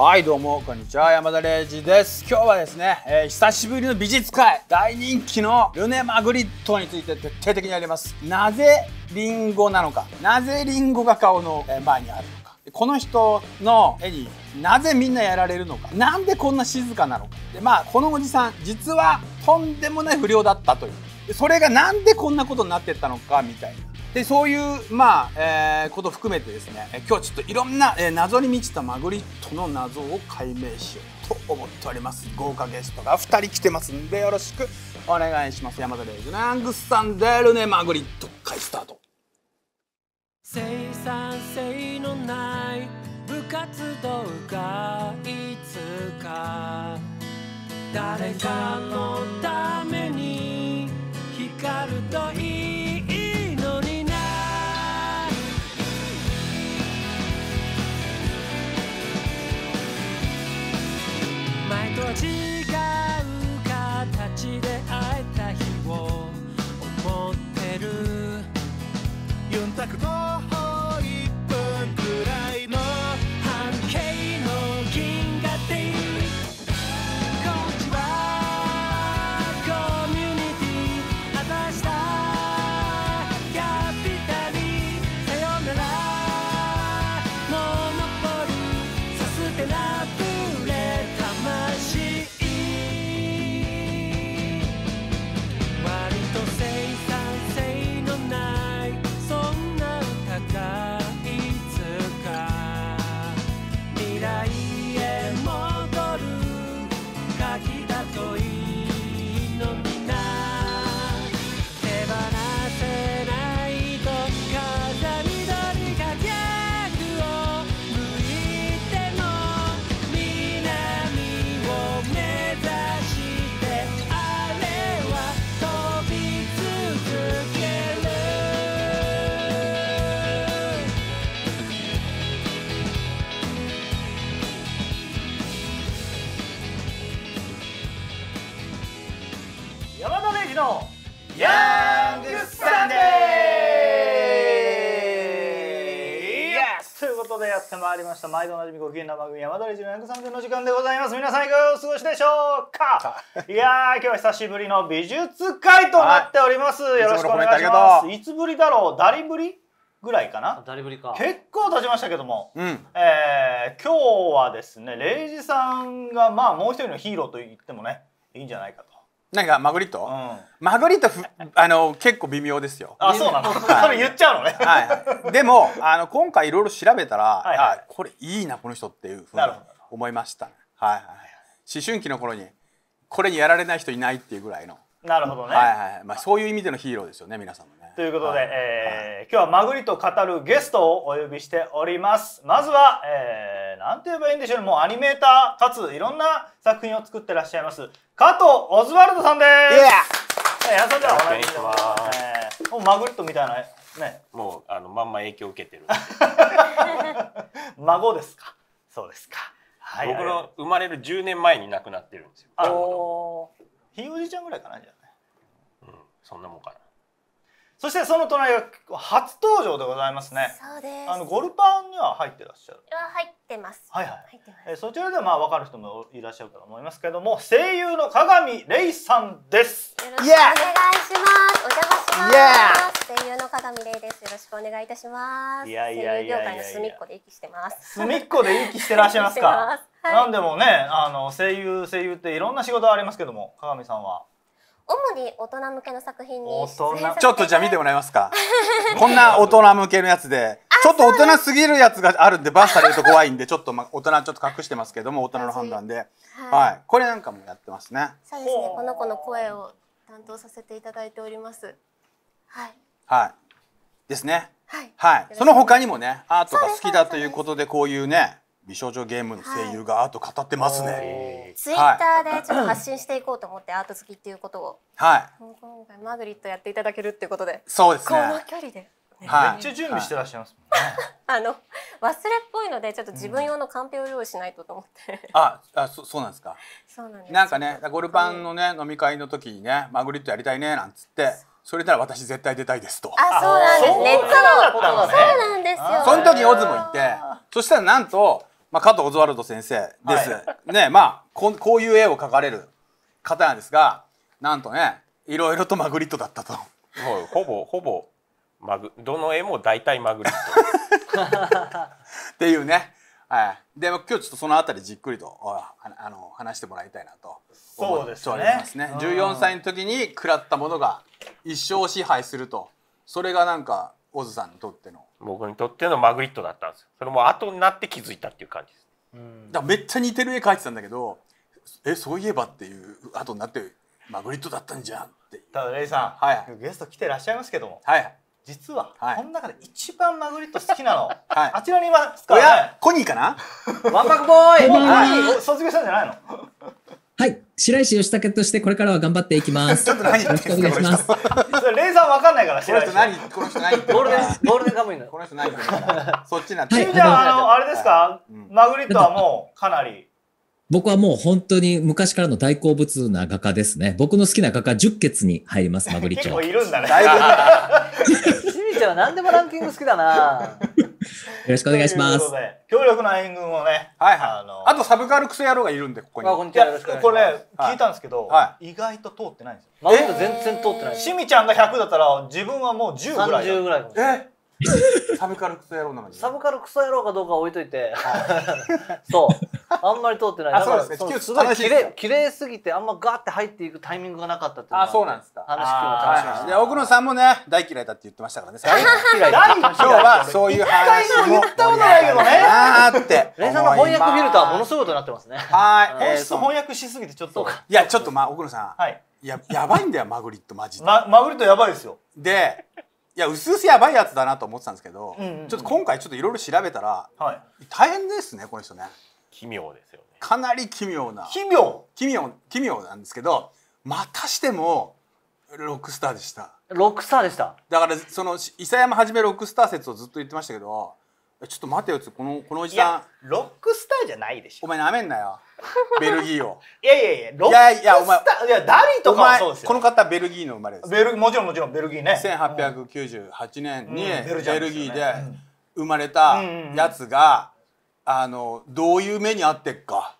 はいどうもこんにちは山田礼二です今日はですね、えー、久しぶりの美術界大人気のルネマグリットについて徹底的にやりますなぜリンゴなのかなぜリンゴが顔の前にあるのかこの人の絵になぜみんなやられるのかなんでこんな静かなのかでまあこのおじさん実はとんでもない不良だったというそれがなんでこんなことになってったのかみたいなでそういうまあ、えー、こと含めてですね今日はちょっといろんな、えー、謎に満ちたマグリットの謎を解明しようと思っております豪華ゲストが2人来てますんでよろしくお願いします山田レイズナングスさんでルネマグリット会スタート生産性のない部活動がいつか誰かのために光るといい前とは違う形で会えた日を思ってるユダリジの130の時間でございます皆さんいかがお過ごしでしょうかいや今日は久しぶりの美術会となっております、はい、よろしくお願いしますいつぶりだろうダリぶりぐらいかな結構経ちましたけども、うん、えー、今日はですねレイジさんがまあもう一人のヒーローと言ってもねいいんじゃないかと何かマグリット、うん、マグリットあの結構微妙ですよ。あそうなの、はい、そ れ言っちゃうのね。はい、でもあの今回いろいろ調べたら、はいはい、これいいなこの人っていうふうに思いました、はいはい、思春期の頃にこれにやられない人いないっていうぐらいの。なるほどね。はいはいまあそういう意味でのヒーローですよね皆さんも。ということで、はい、えー、今日はまぐりと語るゲストをお呼びしております。まずは、えー、なんて言えばいいんでしょうね。もうアニメーターかついろんな作品を作ってらっしゃいます。加藤オズワルドさんです。いや、さんではお願いします。もうまぐりとみたいなね。もうあのまんま影響を受けてる。孫ですか。そうですか。はい、僕の生まれる10年前に亡くなってるんですよ。あのひいおじちゃんぐらいかなじゃない。うん、そんなもんかな。そしてその隣が初登場でございますね。そうです。あのゴルパンには入ってらっしゃる。は入ってます。はいはい。入ってます。えー、そちらではまあわかる人もいらっしゃると思いますけれども、声優の鏡レイさんです。よろしくお願いします。お邪魔します。声優の鏡レイです。よろしくお願いいたします。いやいやいや業界の隅っこで息してます。隅っこで息してらっしゃいますか。すはい、なんでもね、あの声優声優っていろんな仕事ありますけども、鏡さんは。主に大人向けの作品に ちょっとじゃあ見てもらえますかこんな大人向けのやつで ちょっと大人すぎるやつがあるんでバンされると怖いんでちょっと、ま、大人ちょっと隠してますけども大人の判断で、はい、はい、これなんかもやってますねそうですねこの子の声を担当させていただいておりますはい、はい、ですねはい、はい、その他にもねアートが好きだということでこういうね美少女ゲームの声優がアート語ってますね、はい、ツイッターでちょっと発信していこうと思って、アート好きっていうことをはい今回マグリットやっていただけるっていうことでそうです、ね、この距離で、はい、めっちゃ準備してらっしゃいます、ね、あの忘れっぽいのでちょっと自分用のカンペを用意しないとと思って、うん、ああそそうなんですかそうなんですなんかねゴルパンのね飲み会の時にねマグリットやりたいねなんつってそれなら私絶対出たいですと。あ、そうなんです。熱を。そうなんですよ。その時オズもいて、そしたらなんとまあ、加藤オズワルド先生です、はい、ねまあここういう絵を描かれる方なんですがなんとねいろいろとマグリットだったと。もうほぼほぼマグどの絵も大体マグリットっていうね、はい、で今日ちょっとその辺りじっくりとあの話してもらいたいなと思うでますね。すね14歳の時に食らったものが一生支配するとそれがなんかオズさんにとっての僕にとってのマグリットだったんですよそれも後になって気づいたっていう感じです、うん、だめっちゃ似てる絵描いてたんだけどえそういえばっていう後になってマグリットだったんじゃんってただレイさん、はい、ゲスト来てらっしゃいますけどもはい実は、はい、この中で一番マグリット好きなの、はい、あちらにいますから、ね、コニーかなワンパクボーイ、はい、卒業したんじゃないのはい。白石義武としてこれからは頑張っていきます。ちょっと何言ってんすか、この人。それ、レーザーわかんないから、白石。この人何、この人何い。ってゴールデン、ゴールデンカムイの。この人何いってそっちなって。じゃあ、あの、あれですか、マグリットはもう、かなり。僕はもう本当に昔からの大好物な画家ですね。僕の好きな画家10に入ります、マグリッチョ。結構いるんだね。だいぶ。し みちゃんは何でもランキング好きだな。よろしくお願いします。強力な援軍をね、はいはい、あのあとサブカルクソ野郎がいるんで、ここに。あ、こんにちは。いしこれ、ね、聞いたんですけど、はい、意外と通ってないんですよ。マウ全然通ってない。しみちゃんが100だったら、自分はもう10ぐらい。30ぐらい。えサブカルクソ野郎のに。サブカルクソ野郎かどうか置いといて、そう、あんまり通ってない。だから、すごい綺麗綺麗すぎて、あんまガーって入っていくタイミングがなかったっていうあ、そうなんですか。話今日楽しみました。奥野さんもね、大嫌いだって言ってましたからね。大 嫌い。今日はそういう話も。言ったことないけどね。あーって。レイさんの翻訳フィルターものすごいことになってますね。はい。本質翻訳しすぎてちょっと。いや、ちょっとまあ奥野さん。はい。ややばいんだよマグリットマジで、ま、マグリットやばいですよでいや薄すやばいやつだなと思ってたんですけど、うんうんうん、ちょっと今回ちょっといろいろ調べたら、はい、大変ですねこの人ね奇妙ですよねかなり奇妙な奇妙奇妙奇妙なんですけどまたしてもロックスターでしたロックスターでしただからその伊佐山はじめロックスター説をずっと言ってましたけどちょっと待てよつこのこのおじさんロックスターじゃないでしょお前なめんなよベルギーを いやいやいやロックスターいやお前いやダリとかはそうですよこの方ベルギーの生まれですベルもちろんもちろんベルギーね千八百九十八年に、ベルギーで生まれたやつが、あのどういう目にあってっか、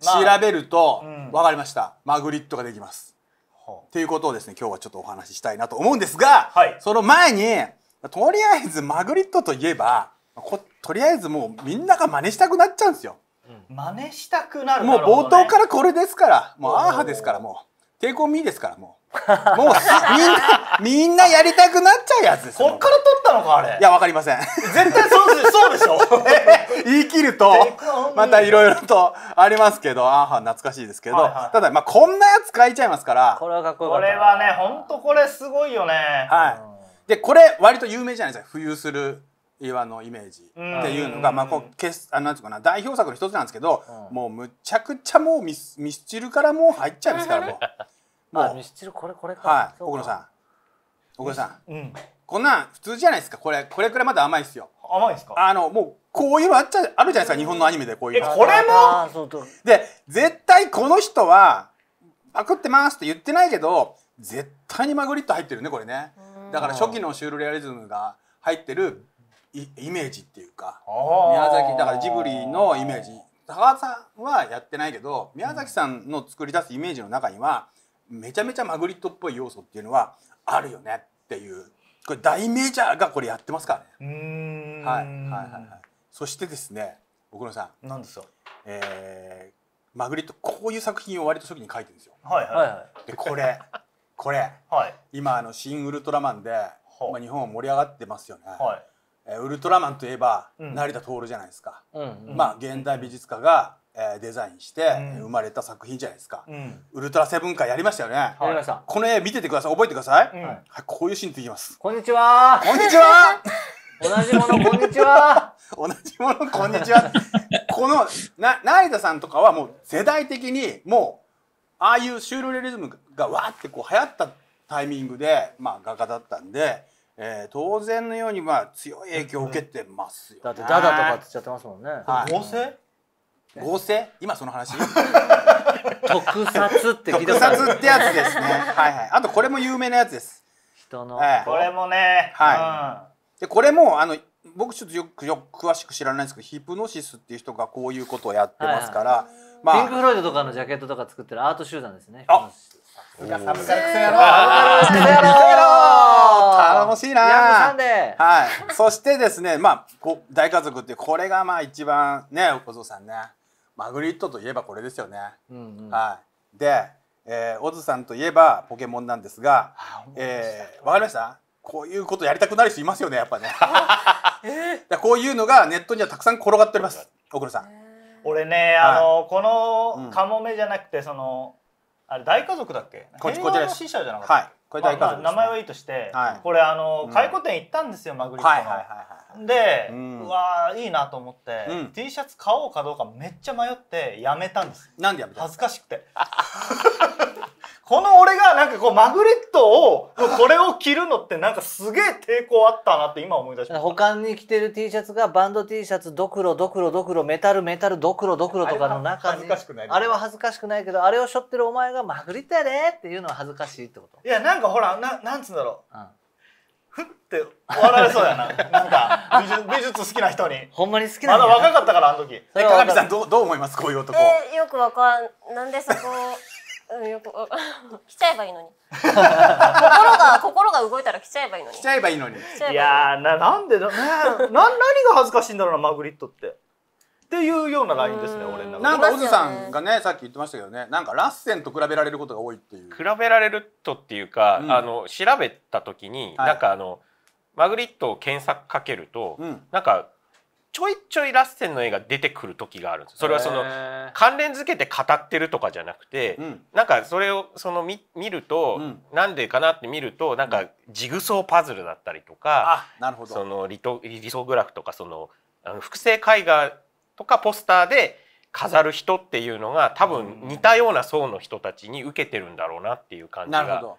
調べると、わかりましたマグリットができますっていうことをですね今日はちょっとお話ししたいなと思うんですが、はい、その前にとりあえずマグリットといえばとりあえずもうみんなが真似したくなっちゃうんですよ。真似したくなる、もう冒頭からこれですからもうアーハですからもう抵抗ミーですからもうもう みんなみんなやりたくなっちゃうやつですこっから取ったのかあれいやわかりません絶対そうそうでしょ 言い切るとまたいろいろとありますけどアーハ懐かしいですけど、はいはい、ただまあこんなやつ書いちゃいますからこれはかっここれはねほんとこれすごいよねはいでこれ割と有名じゃないですか浮遊する岩のイメージっていうのが、まあ、こうけすあなんていうかな代表作の一つなんですけど、もうむちゃくちゃもうミスミスチルからもう入っちゃうんですからもう。もうミスチルこれこれか。はい。奥野さん。奥野さん。うん。こんなん普通じゃないですか。これこれくらいまだ甘いですよ。甘いですか。あのもうこういうのあっちゃあるじゃないですか。日本のアニメでこういうの。えこれも。で絶対この人はパクってますって言ってないけど絶対にマグリット入ってるねこれね。だから初期のシュールレアリズムが入ってるイメージっていうか宮崎だからジブリのイメージ高橋さんはやってないけど宮崎さんの作り出すイメージの中にはめちゃめちゃマグリットっぽい要素っていうのはあるよねっていうこれ大メジャーがこれやってますからね。はい、はいはいはい。そしてですね奥野さん。なんですよ。えー、マグリットこういう作品を割と初期に書いてるんですよ。はいはいでこれこれ、はい、今あの新ウルトラマンで、まあ日本盛り上がってますよね。はい。えウルトラマンといえば成田徹じゃないですか、まあ現代美術家がえデザインして生まれた作品じゃないですか、ウルトラセブン会やりましたよねこの絵見ててください覚えてください、はいこういうシーンって言いますこんにちはこんにちは 同じものこんにちは 同じものこんにちはこのな成田さんとかはもう世代的にもうああいうシュールレリズムがわーってこう流行ったタイミングでまあ画家だったんでえー、当然のようにまあ強い影響を受けてますよ、ね、だってダダとかって言っちゃってますもんね、はい、合成合成今その話 特撮って特撮ってやつですねはいはいあとこれも有名なやつです人の、はい、これもねはい、うん、でこれもあの僕ちょっとよくよく詳しく知らないんですけどヒプノシスっていう人がこういうことをやってますから、はいはい、まあ、ピンク・フロイドとかのジャケットとか作ってるアート集団ですねあっさすがサブカルクソ野郎頼もしいなはい。そしてですね、まあ、こ大家族って、これがまあ一番ね、お父さんね、マグリットといえばこれですよね。うんうん、はい。で、えー、オズさんといえばポケモンなんですが、えー、わかりましたこういうことやりたくなる人いますよね、やっぱね。えー、こういうのがネットにはたくさん転がっております。小倉さん。俺ね、あの、はい、このカモメじゃなくてそのあれ大家族だっけこちこちの死者じゃなかった、はい、これ大家族、名前はいいとして、これあの回顧展行ったんですよ、マグリットの、はいはいはい、で、うわいいなと思って、T シャツ買おうかどうかめっちゃ迷ってやめたんですなんでやめた恥ずかしくてこの俺がなんかこうマグネットをこれを着るのってなんかすげえ抵抗あったなって今思い出しました他に着てる T シャツがバンド T シャツドクロドクロドクロメタルメタルドクロドクロとかの中にあれは恥ずかしくないけどあれを背負ってるお前がマグネットやでっていうのは恥ずかしいってこといやなんかほらななんつうんだろう、うんふって笑われそうやななんか美術美術好きな人にほんまに好きなまだ若かったからあの時え鏡さんどうどう思いますこういう男、えー、よくわかんなんでそこうん、よく 来ちゃえばいいのに 心が心が動いたら来ちゃえばいいのに来ちゃえばいいのにいやななんでだねな何が恥ずかしいんだろうなマグリットってっていうようなラインですね俺のなんかオズさんがねさっき言ってましたけどねなんかラッセンと比べられることが多いっていう比べられるとっていうか、うん、あの調べた時に、はい、なんかあのマグリットを検索かけると、うん、なんかちょいちょいラッセンの絵が出てくる時があるんですそれはその関連付けて語ってるとかじゃなくて、うん、なんかそれをその見見ると、うん、なんでかなって見るとなんかジグソーパズルだったりとか、うん、なるほどそのリトリソグラフとかそのあの複製絵画とかポスターで飾る人っていうのが多分似たような層の人たちに受けてるんだろうなっていう感じが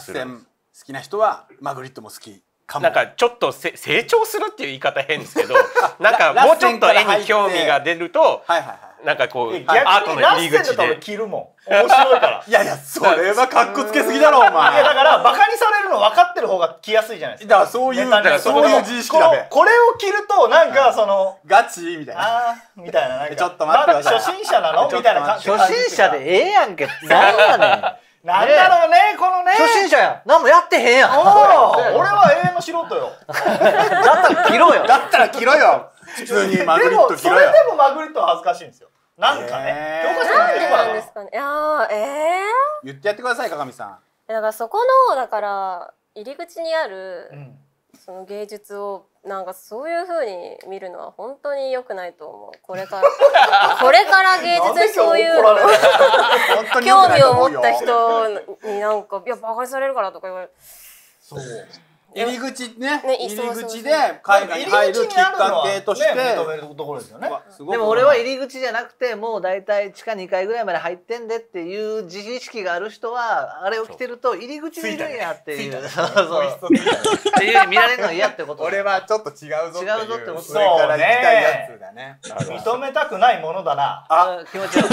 するんです。ラッセン好きな人はマグリットも好きなんかちょっと成長するっていう言い方変ですけど なんかもうちょっと絵に興味が出ると、はいはいはい、なんかこうアートの入り口で。着るもん面白いからいやいやそれはかっこつけすぎだろお前いやだからバカにされるの分かってる方が着やすいじゃないですかだからそういうだからそういう自意識だべこれを着るとなんかその、ガチみたいなあみたいななちょっと待ってください、初心者なのみたいな初心者でええやんけ何やねんなんだろうね、このね。初心者や。何もやってへんやん。俺は永遠の素人よ。だったら切ろうよ。だったら切ろうよ。普通にマグリット切ろよ。でも、それでもマグリット恥ずかしいんですよ。なんかね。教科書に出てこなんですかね。いやええー、言ってやってください、鏡さん。だからそこの、だから、入り口にある、うんその芸術をなんかそういうふうに見るのは本当に良くないと思う。これから これから芸術そういう興味を持った人になんかいやバカにされるからとか言われる。そう。入り口ね入り口で海外に入るきっかけとして、ね、認めるところですよねでも俺は入り口じゃなくてもう大体地下2階ぐらいまで入ってんでっていう自意識がある人はあれを着てると入り口にいるんやっていう、そうそうっていうふう見られるの嫌ってこと俺はちょっと違うぞ違うぞって思ってから来たやつだね認めたくないものだなあ気持ち悪い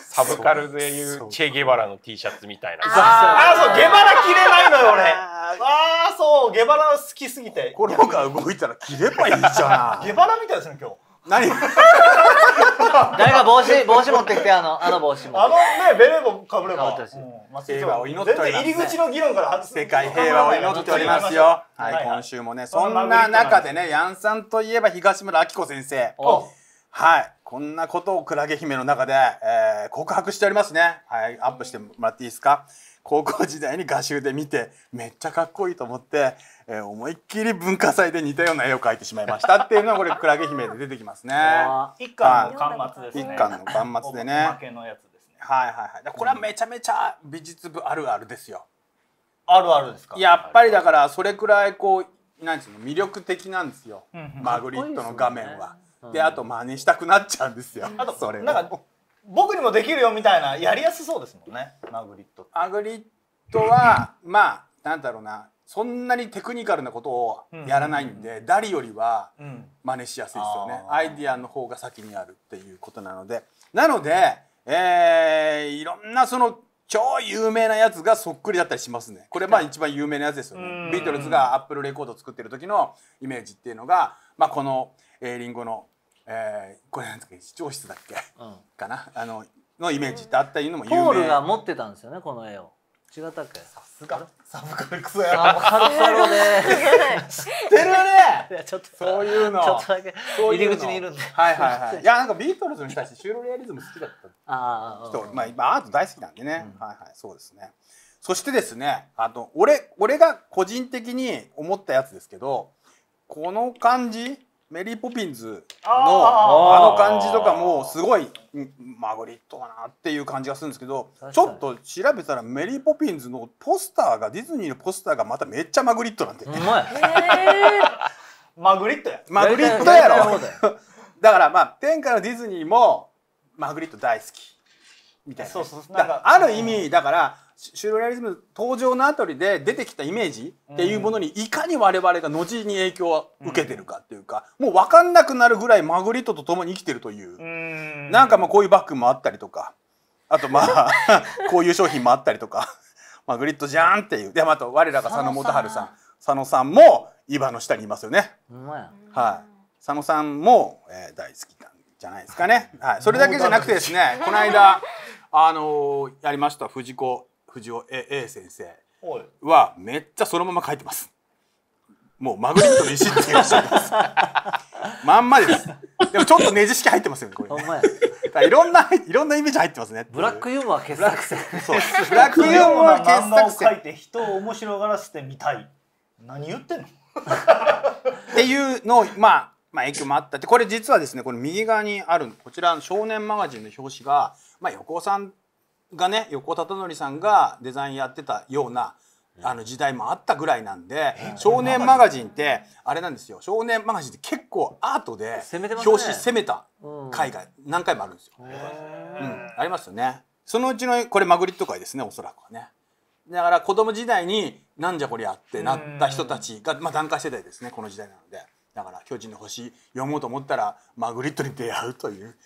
サブカルでいうチェ・ゲバラの T シャツみたいなあそうゲバラ着れないのよ俺ああそうゲバラ好きすぎて心が動いたら切ればいいじゃん下腹みたいですね今日何 誰か帽子帽子持ってきてあのあの帽子もあのねベレー帽かぶれば、うん、平和を祈っております、ね、入り口の議論から世界平和を祈っておりますよはい、今週もねそんな中でねヤンさんといえば東村明子先生はいこんなことをクラゲ姫の中で、えー、告白しておりますねはいアップしてもらっていいですか、うん高校時代に画集で見てめっちゃかっこいいと思って、えー、思いっきり文化祭で似たような絵を描いてしまいましたっていうのはこれクラゲ姫で出てきますね。一巻の巻末ですね。一巻の巻末でね。おけのやつですね。はいはいはい。これはめちゃめちゃ美術部あるあるですよ。あるあるですか。やっぱりだからそれくらいこうなんつうの魅力的なんですよ。マグリットの画面は。であと真似したくなっちゃうんですよ。あとそれなんか僕にもできるよみたいなやりやすそうですもんねマグリットアグリットはまあなんだろうなそんなにテクニカルなことをやらないんで、うんうんうん、誰よりは真似しやすいですよね、アイディアの方が先にあるっていうことなのでなので、えー、いろんなその超有名なやつがそっくりだったりしますねこれまあ一番有名なやつですよね、ビートルズがアップルレコード作ってる時のイメージっていうのが、まあ、この、えー、リンゴのえー、これなんですか市長室だっけ、うん、かなあののイメージってあったいうのも有名ポールが持ってたんですよねこの絵を違ったっけさすがサブカルクソやなサブカルね知ってるねいやちょっとそういうのちょっとだけ入り口にいるんではいはいはいいやなんかビートルズに対してシューロレアリズム好きだったあ人、うん、まあ今アート大好きなんでね、うん、はいはいそうですねそしてですねあと俺俺が個人的に思ったやつですけどこの感じメリーポピンズのあの感じとかもすごいマグリットかなっていう感じがするんですけどちょっと調べたらメリーポピンズのポスターがディズニーのポスターがまためっちゃマグリットなんで。うまいマグリットやマグリットやろだからまあ天下のディズニーもマグリット大好きみたいな,、そうそうなんある意味、だからシュルレアリズム登場のあたりで出てきたイメージっていうものにいかに我々が後に影響を受けてるかっていうか、もう分かんなくなるぐらいマグリットと共に生きてるという、なんかまあこういうバッグもあったりとかあとまあ こういう商品もあったりとかマグリットじゃんっていうでまた我らが佐野元春さん佐野さんも岩の下にいますよね。はい、佐野さんも、えー、大好きなんじゃないですかね。はい、それだけじゃなくてですねこの間あのー、やりました藤子藤尾 A, A 先生はめっちゃそのまま書いてますもうマグリットの石っていう まんまですでもちょっとねじ式入ってますよねこれねいろんないろんなイメージ入ってますね。ブラックユーモア傑作戦。そう。ブラックユーモア傑作戦。書いて人を面白がらせてみたい。何言ってんの？っていうのをまあまあ影響もあったでこれ実はですねこの右側にあるこちらの少年マガジンの表紙がまあ横尾さんがね横田則さんがデザインやってたようなあの時代もあったぐらいなんで「少年マガジン」ってあれなんですよ「少年マガジン」って結構アートで表紙攻めた回が何回もあるんですよ。うん、ありますよね。そのうちのこれマグリット会ですねおそらくはね。だから子供時代になんじゃこりゃってなった人たちが、まあ、段階世代ですねこの時代なのでだから「巨人の星」読もうと思ったらマグリットに出会うという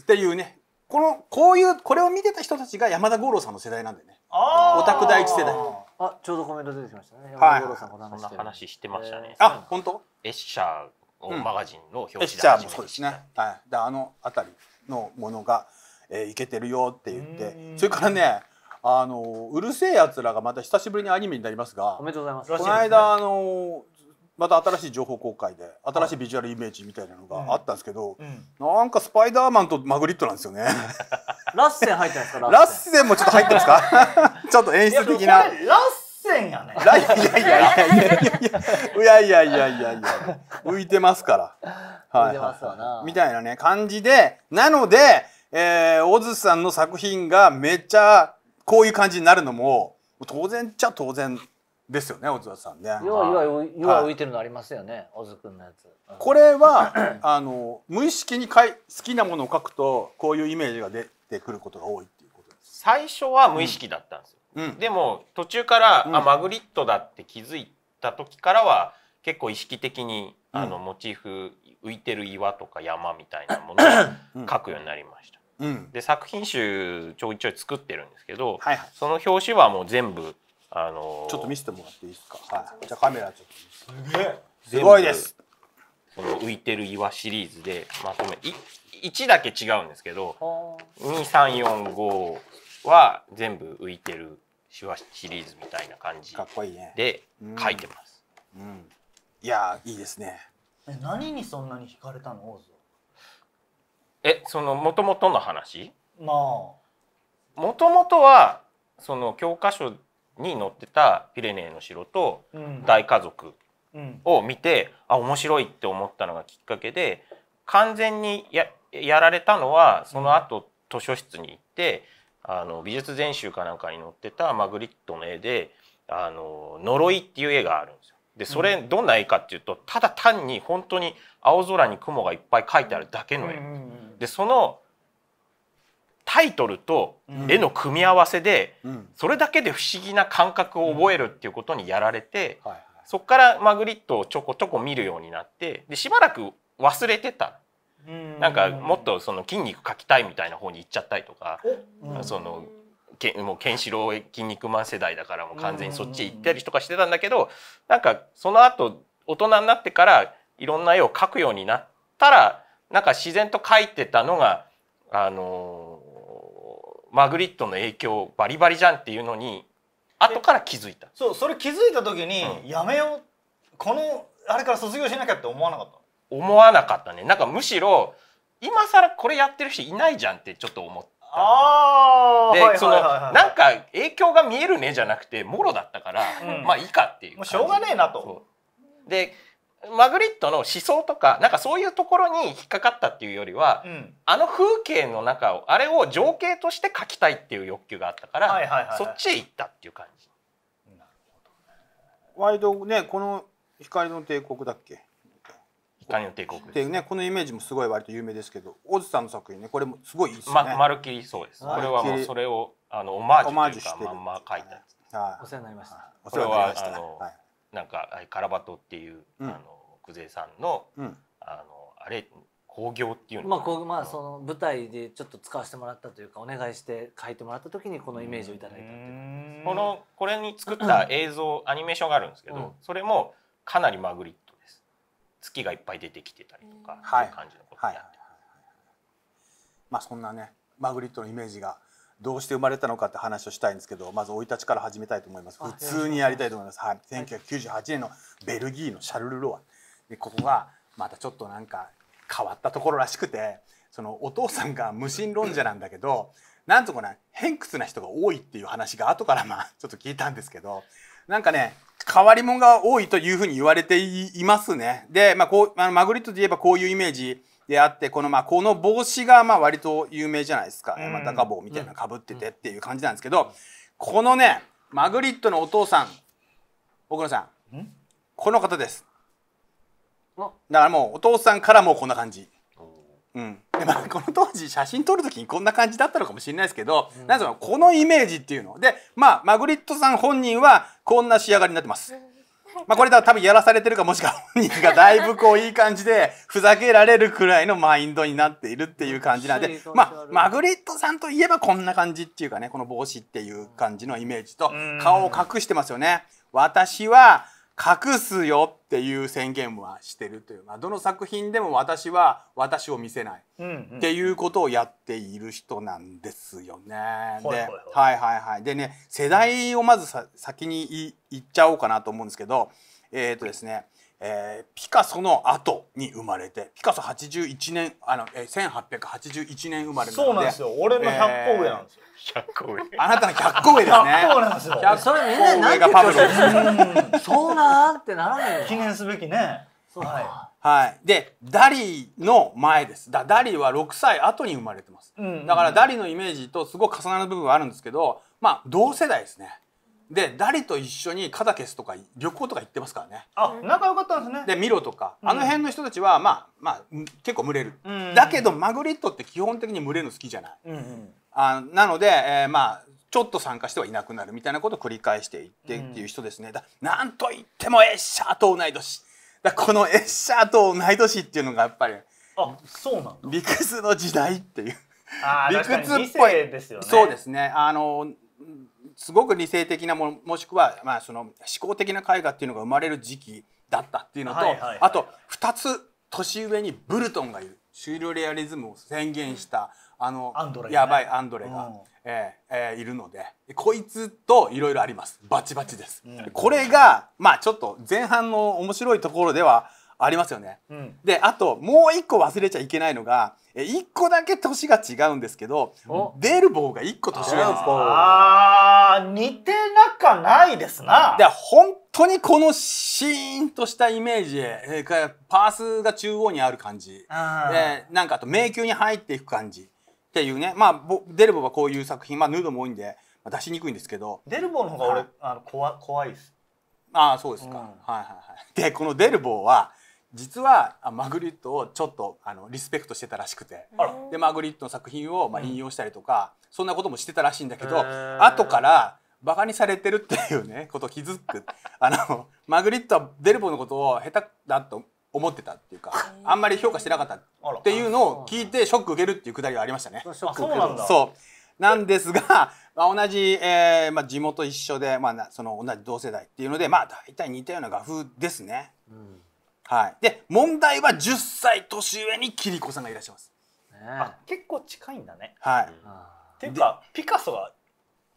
っていうねこのこういうこれを見てた人たちが山田五郎さんの世代なんでねオタク第一世代あちょうどコメント出てきましたね山田五郎さんこはい、んな話してましたね、えー、あ本当エッシャーをマガジンの表紙で、うん、エッシャーもそうですねはいだあの辺りのものが、えー、いけてるよって言ってそれからねあのうるせえやつらがまた久しぶりにアニメになりますがおめでとうございますこの間、あのまた新しい情報公開で新しいビジュアルイメージみたいなのがあったんですけど、うんうん、なんかスパイダーマンとマグリットなんですよね ラッセン入ってますかラッセンもちょっと入ってますかちょっと演出的なラッセンやねいやいやいやいやいやいやいやいやいや浮いてますからはい、はい、みたいなね感じでなので、えー、オズさんの作品がめっちゃこういう感じになるのも当然っちゃ当然ですよね小津さんね。要は要は浮いてるのありますよね小津君のやつ。これはあの無意識にかい好きなものを書くとこういうイメージが出てくることが多いっていうことです。最初は無意識だったんですよ。うん、でも途中から、うん、あマグリットだって気づいた時からは結構意識的に、うん、あのモチーフ浮いてる岩とか山みたいなものを書くようになりました。うん、で作品集ちょいちょい作ってるんですけど、はいはい、その表紙はもう全部あのー、ちょっと見せてもらっていいですか、はい、じゃあカメラちょっとすげえすごいですこの浮いてる岩シリーズでまとめ1だけ違うんですけど2345は全部浮いてる手話シリーズみたいな感じかっこいいねで書いてます、うん、うん、いやいいですねえ何にそんなに惹かれたのえそのもともとの話まあもともとはその教科書に乗ってた「ピレネーの城」と「大家族」を見て、うん、あ面白いって思ったのがきっかけで完全にややられたのはその後、図書室に行ってあの美術全集かなんかに載ってたマグリットの絵で「あの呪い」っていう絵があるんですよ。でそれどんな絵かっていうとただ単に本当に青空に雲がいっぱい描いてあるだけの絵。でそのタイトルと絵の組み合わせで、それだけで不思議な感覚を覚えるっていうことにやられて、そこからマグリットをちょこちょこ見るようになってでしばらく忘れてた。なんかもっとその筋肉描きたいみたいな方に行っちゃったりとか、そのけもうケンシロウ筋肉マン世代だからもう完全にそっち行ったりとかしてたんだけどなんかその後大人になってからいろんな絵を描くようになったらなんか自然と描いてたのがあのマグリットの影響バリバリじゃんっていうのに後から気づいたそうそれ気づいた時に、うん、やめようこのあれから卒業しなきゃって思わなかった思わなかったねなんかむしろ今更これやってる人いないじゃんってちょっと思ったあで、はいはい、そのなんか影響が見えるねじゃなくてもろだったから、うん、まあいいかっていうもうしょうがねえなとでマグリットの思想とかなんかそういうところに引っかかったっていうよりは、うん、あの風景の中をあれを情景として描きたいっていう欲求があったから、そっちへ行ったっていう感じ。ワイドねこの光の帝国だっけ光の帝国でねこのイメージもすごい割と有名ですけど大津さんの作品ねこれもすごいいいですね、ま、まるきりそうですこれはもうそれをあのオマージュというかまんま書いたやつ、はい、お世話になりました、はこれはあの、はい、なんかカラバトっていう、あの久世さんの、うん、あのあれ興行っていうまあこうまあその舞台でちょっと使わせてもらったというかお願いして書いてもらった時にこのイメージをいただいたっていうこのこれに作った映像アニメーションがあるんですけど、うん、それもかなりマグリットです月がいっぱい出てきてたりとかっていう感じのことになって、まあそんなねマグリットのイメージがどうして生まれたのかって話をしたいんですけどまず生い立ちから始めたいと思います普通にやりたいと思いますはい1998年のベルギーのシャルル・ロワでここがまたちょっとなんか変わったところらしくてそのお父さんが無神論者なんだけどなんとかね偏屈な人が多いっていう話が後からまあちょっと聞いたんですけどなんかね変わり者が多いというふうに言われていますね。で、まあ、こうあのマグリットで言えばこういうイメージであってこの,、まあ、この帽子がまあ割と有名じゃないですか、うん、まあ、高帽みたいなかぶっててっていう感じなんですけど、このねマグリットのお父さん奥野さんこの方です。だからもうお父さんからもこんな感じ。うん、でまあこの当時写真撮る時にこんな感じだったのかもしれないですけど、うん、なんこのイメージっていうのでまあマグリットさん本人はこんな仕上がりになってます。まあこれ多分やらされてるかもしくは本人がだいぶこういい感じで ふざけられるくらいのマインドになっているっていう感じなんでまあマグリットさんといえばこんな感じっていうかねこの帽子っていう感じのイメージと顔を隠してますよね。私は隠すよっていう宣言はしてるという、まあ、どの作品でも私は私を見せないっていうことをやっている人なんですよね。で、はいはいはい。でね世代をまずさ先に言っちゃおうかなと思うんですけどえっ、ー、とですねえー、ピカソの後に生まれてピカソ81年あの、えー、1881年生まれなのでそうなんですよ俺の100個上なんですよ、えー、個上あなたの100個上ですね100個上なんですよそれみんな何て言ってほそうなんってならない記念すべきねはい、はい、でダリの前ですだダリは6歳後に生まれてます、うんうんうん、だからダリのイメージとすごく重なる部分はあるんですけどまあ同世代ですねで誰と一緒にカダケスとか旅行とか行ってますからねあ仲良かったんですねでミロとか、あの辺の人たちはまあまあ結構群れる、うんうん、だけどマグリットって基本的に群れの好きじゃない、うんうん、あなので、えー、まあちょっと参加してはいなくなるみたいなことを繰り返していってっていう人ですね、うん、だなんといってもエッシャーと同い年だこのエッシャーと同い年っていうのがやっぱりあそうなん理屈の時代っていう理屈っぽいですよねそうですねあのすごく理性的なものもしくは、まあ、その思考的な絵画っていうのが生まれる時期だったっていうのと、あと2つ年上にブルトンがいるシュールレアリズムを宣言したあの、ね、やばいアンドレが、うん、えー、えー、いるのでこいつといろいろありますバチバチです、うん、これがまあちょっと前半の面白いところではありますよね。うん、であともう一個忘れちゃいけないのがえ、一個だけ年が違うんですけど、デルボーが一個年上なんですああ似てなかないですな。で本当にこのシーンとしたイメージ、えー、パースが中央にある感じ、でなんかあと迷宮に入っていく感じっていうね。まあデルボーはこういう作品、まあヌードも多いんで、まあ、出しにくいんですけど。デルボーの方が俺、あの怖怖いです。ああそうですか。うん、はいはいはい。でこのデルボーは。実はマグリットをちょっとあのリスペクトしてたらしくてでマグリットの作品をまあ引用したりとか、うん、そんなこともしてたらしいんだけど後からバカにされてるっていうね ことを気づくあのマグリットはデルボのことを下手だと思ってたっていうかあんまり評価してなかったっていうのを聞いてショック受けるっていうくだりはありましたね。そうなんだそうなんですがまあ、同じ、えーまあ、地元一緒で、まあ、その同じ同世代っていうので、まあ、大体似たような画風ですね。うんはい、で問題は10歳年上に桐子さんがいらっしゃいます、ね、あ結構近いんだねはい、っていうかピカソが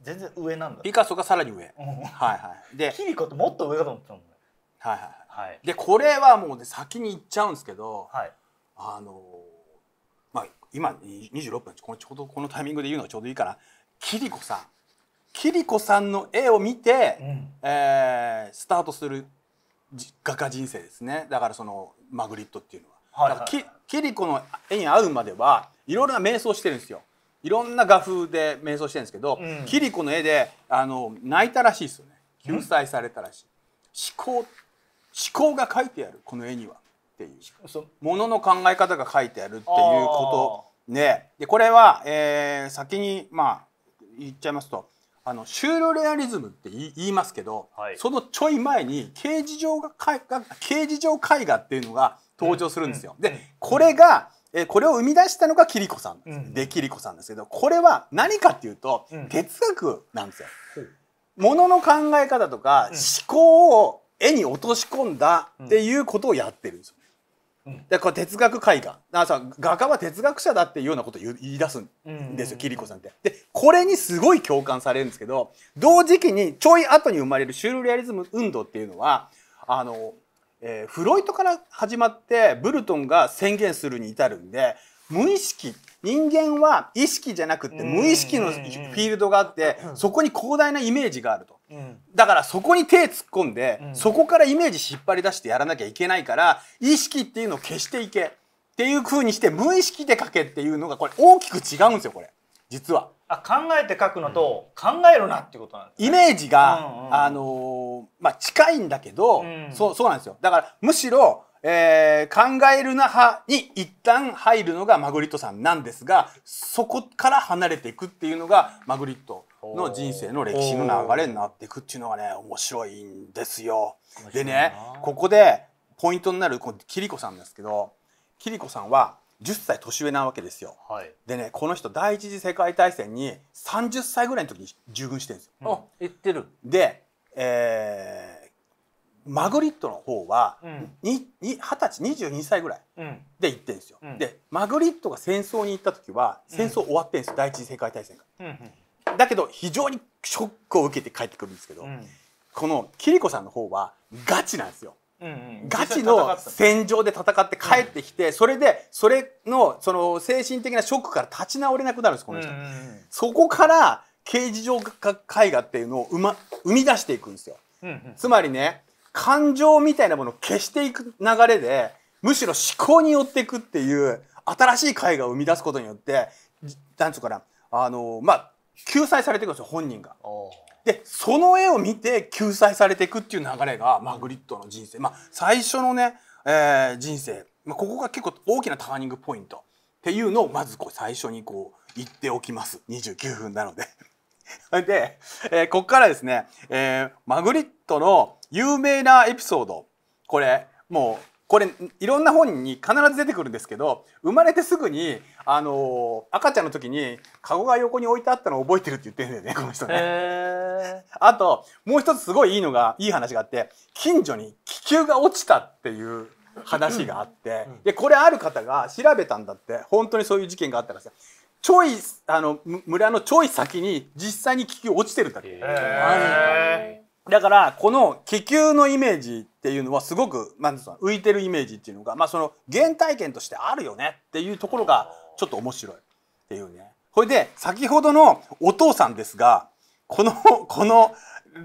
全然上なんだピカソがさらに上はいはいで桐子ってもっと上かと思ってたもんねはいはいはい、でこれはもうね先に行っちゃうんですけど、はい、あのまあ今26分このちょうどこのタイミングで言うのがちょうどいいから桐子さん桐子さんの絵を見て、うん、えー、スタートする画家人生ですねだからそのマグリットっていうのは。はいはい、キリコの絵に合うまではいろいろな瞑想してるんですよ。いろんな画風で瞑想してるんですけど、うん、キリコの絵であの泣いたらしいですよね救済されたらしい、思考思考が書いてあるこの絵にはっていうものの考え方が書いてあるっていうことねでこれは、えー、先にまあ言っちゃいますとあのシュールレアリズムって言いますけど、はい、そのちょい前に形事上絵画っていうのが登場するんですよ。うん、でこれが、えこれを生み出したのがキリコさんで,、うん、キリコさんですけどこれは何かっていうと、うん、哲学なんですよ。ものの考え方とか、思考を絵に落とし込んだっていうことをやってるんですよ。でこれ哲学絵画だからさ画家は哲学者だっていうようなことを言い出すんですよ、うんうん、キリコさんって。でこれにすごい共感されるんですけど同時期にちょい後に生まれるシュールレアリズム運動っていうのはあの、えー、フロイトから始まってブルトンが宣言するに至るんで無意識人間は意識じゃなくて無意識のフィールドがあってそこに広大なイメージがあると。だからそこに手突っ込んで、そこからイメージ引っ張り出してやらなきゃいけないから意識っていうのを消していけっていう風にして無意識で書けっていうのがこれ大きく違うんですよこれ。実はあ考えて書くのと、考えるなっていうことなんです、ね、イメージが、うんうん、あのまあ、近いんだけど、うん、そうそうなんですよだからむしろ、えー、考えるな派に一旦入るのがマグリットさんなんですがそこから離れていくっていうのがマグリットの人生の歴史の流れになっていくっていうのがね面白いんですよ。でねここでポイントになるこの子さんですけどキ子さんは10歳年上なわけですよ、はい、でねこの人第一次世界大戦に30歳ぐらいの時に従軍してるんですよ。うん、言ってるで、えー、マグリットの方は二十、うん、歳22歳ぐらいで行ってるんですよ。うん、でマグリットが戦争に行った時は戦争終わってるんですよ、第一次世界大戦が。だけど非常にショックを受けて帰ってくるんですけど、このキリコさんの方はガチなんですよ。ガチの戦場で戦って帰ってきて、それでそれのその精神的なショックから立ち直れなくなるんですこの人、そこから刑事上絵画っていうのを生,、ま、生み出していくんですよ、つまりね感情みたいなものを消していく流れでむしろ思考によっていくっていう新しい絵画を生み出すことによって何て言うかなあのまあ救済されていくんですよ本人が。でその絵を見て救済されていくっていう流れがマグリットの人生まあ最初のね、えー、人生、まあ、ここが結構大きなターニングポイントっていうのをまずこう最初にこう言っておきます29分なので で、えー、ここからですね、えー、マグリットの有名なエピソードこれもうこれいろんな本に必ず出てくるんですけど生まれてすぐに、あの赤ちゃんの時にカゴが横に置いてあったのを覚えてるって言ってるんだよねこの人ね。あともう一つすごいいいのがいい話があって近所に気球が落ちたっていう話があって、でこれある方が調べたんだって本当にそういう事件があったらしちょいあの村のちょい先に実際に気球落ちてるんだって。だからこの気球のイメージっていうのはすごく、すか浮いてるイメージっていうのが、まあ、その原体験としてあるよねっていうところがちょっと面白いっていうね。ほれで先ほどのお父さんですがこのこの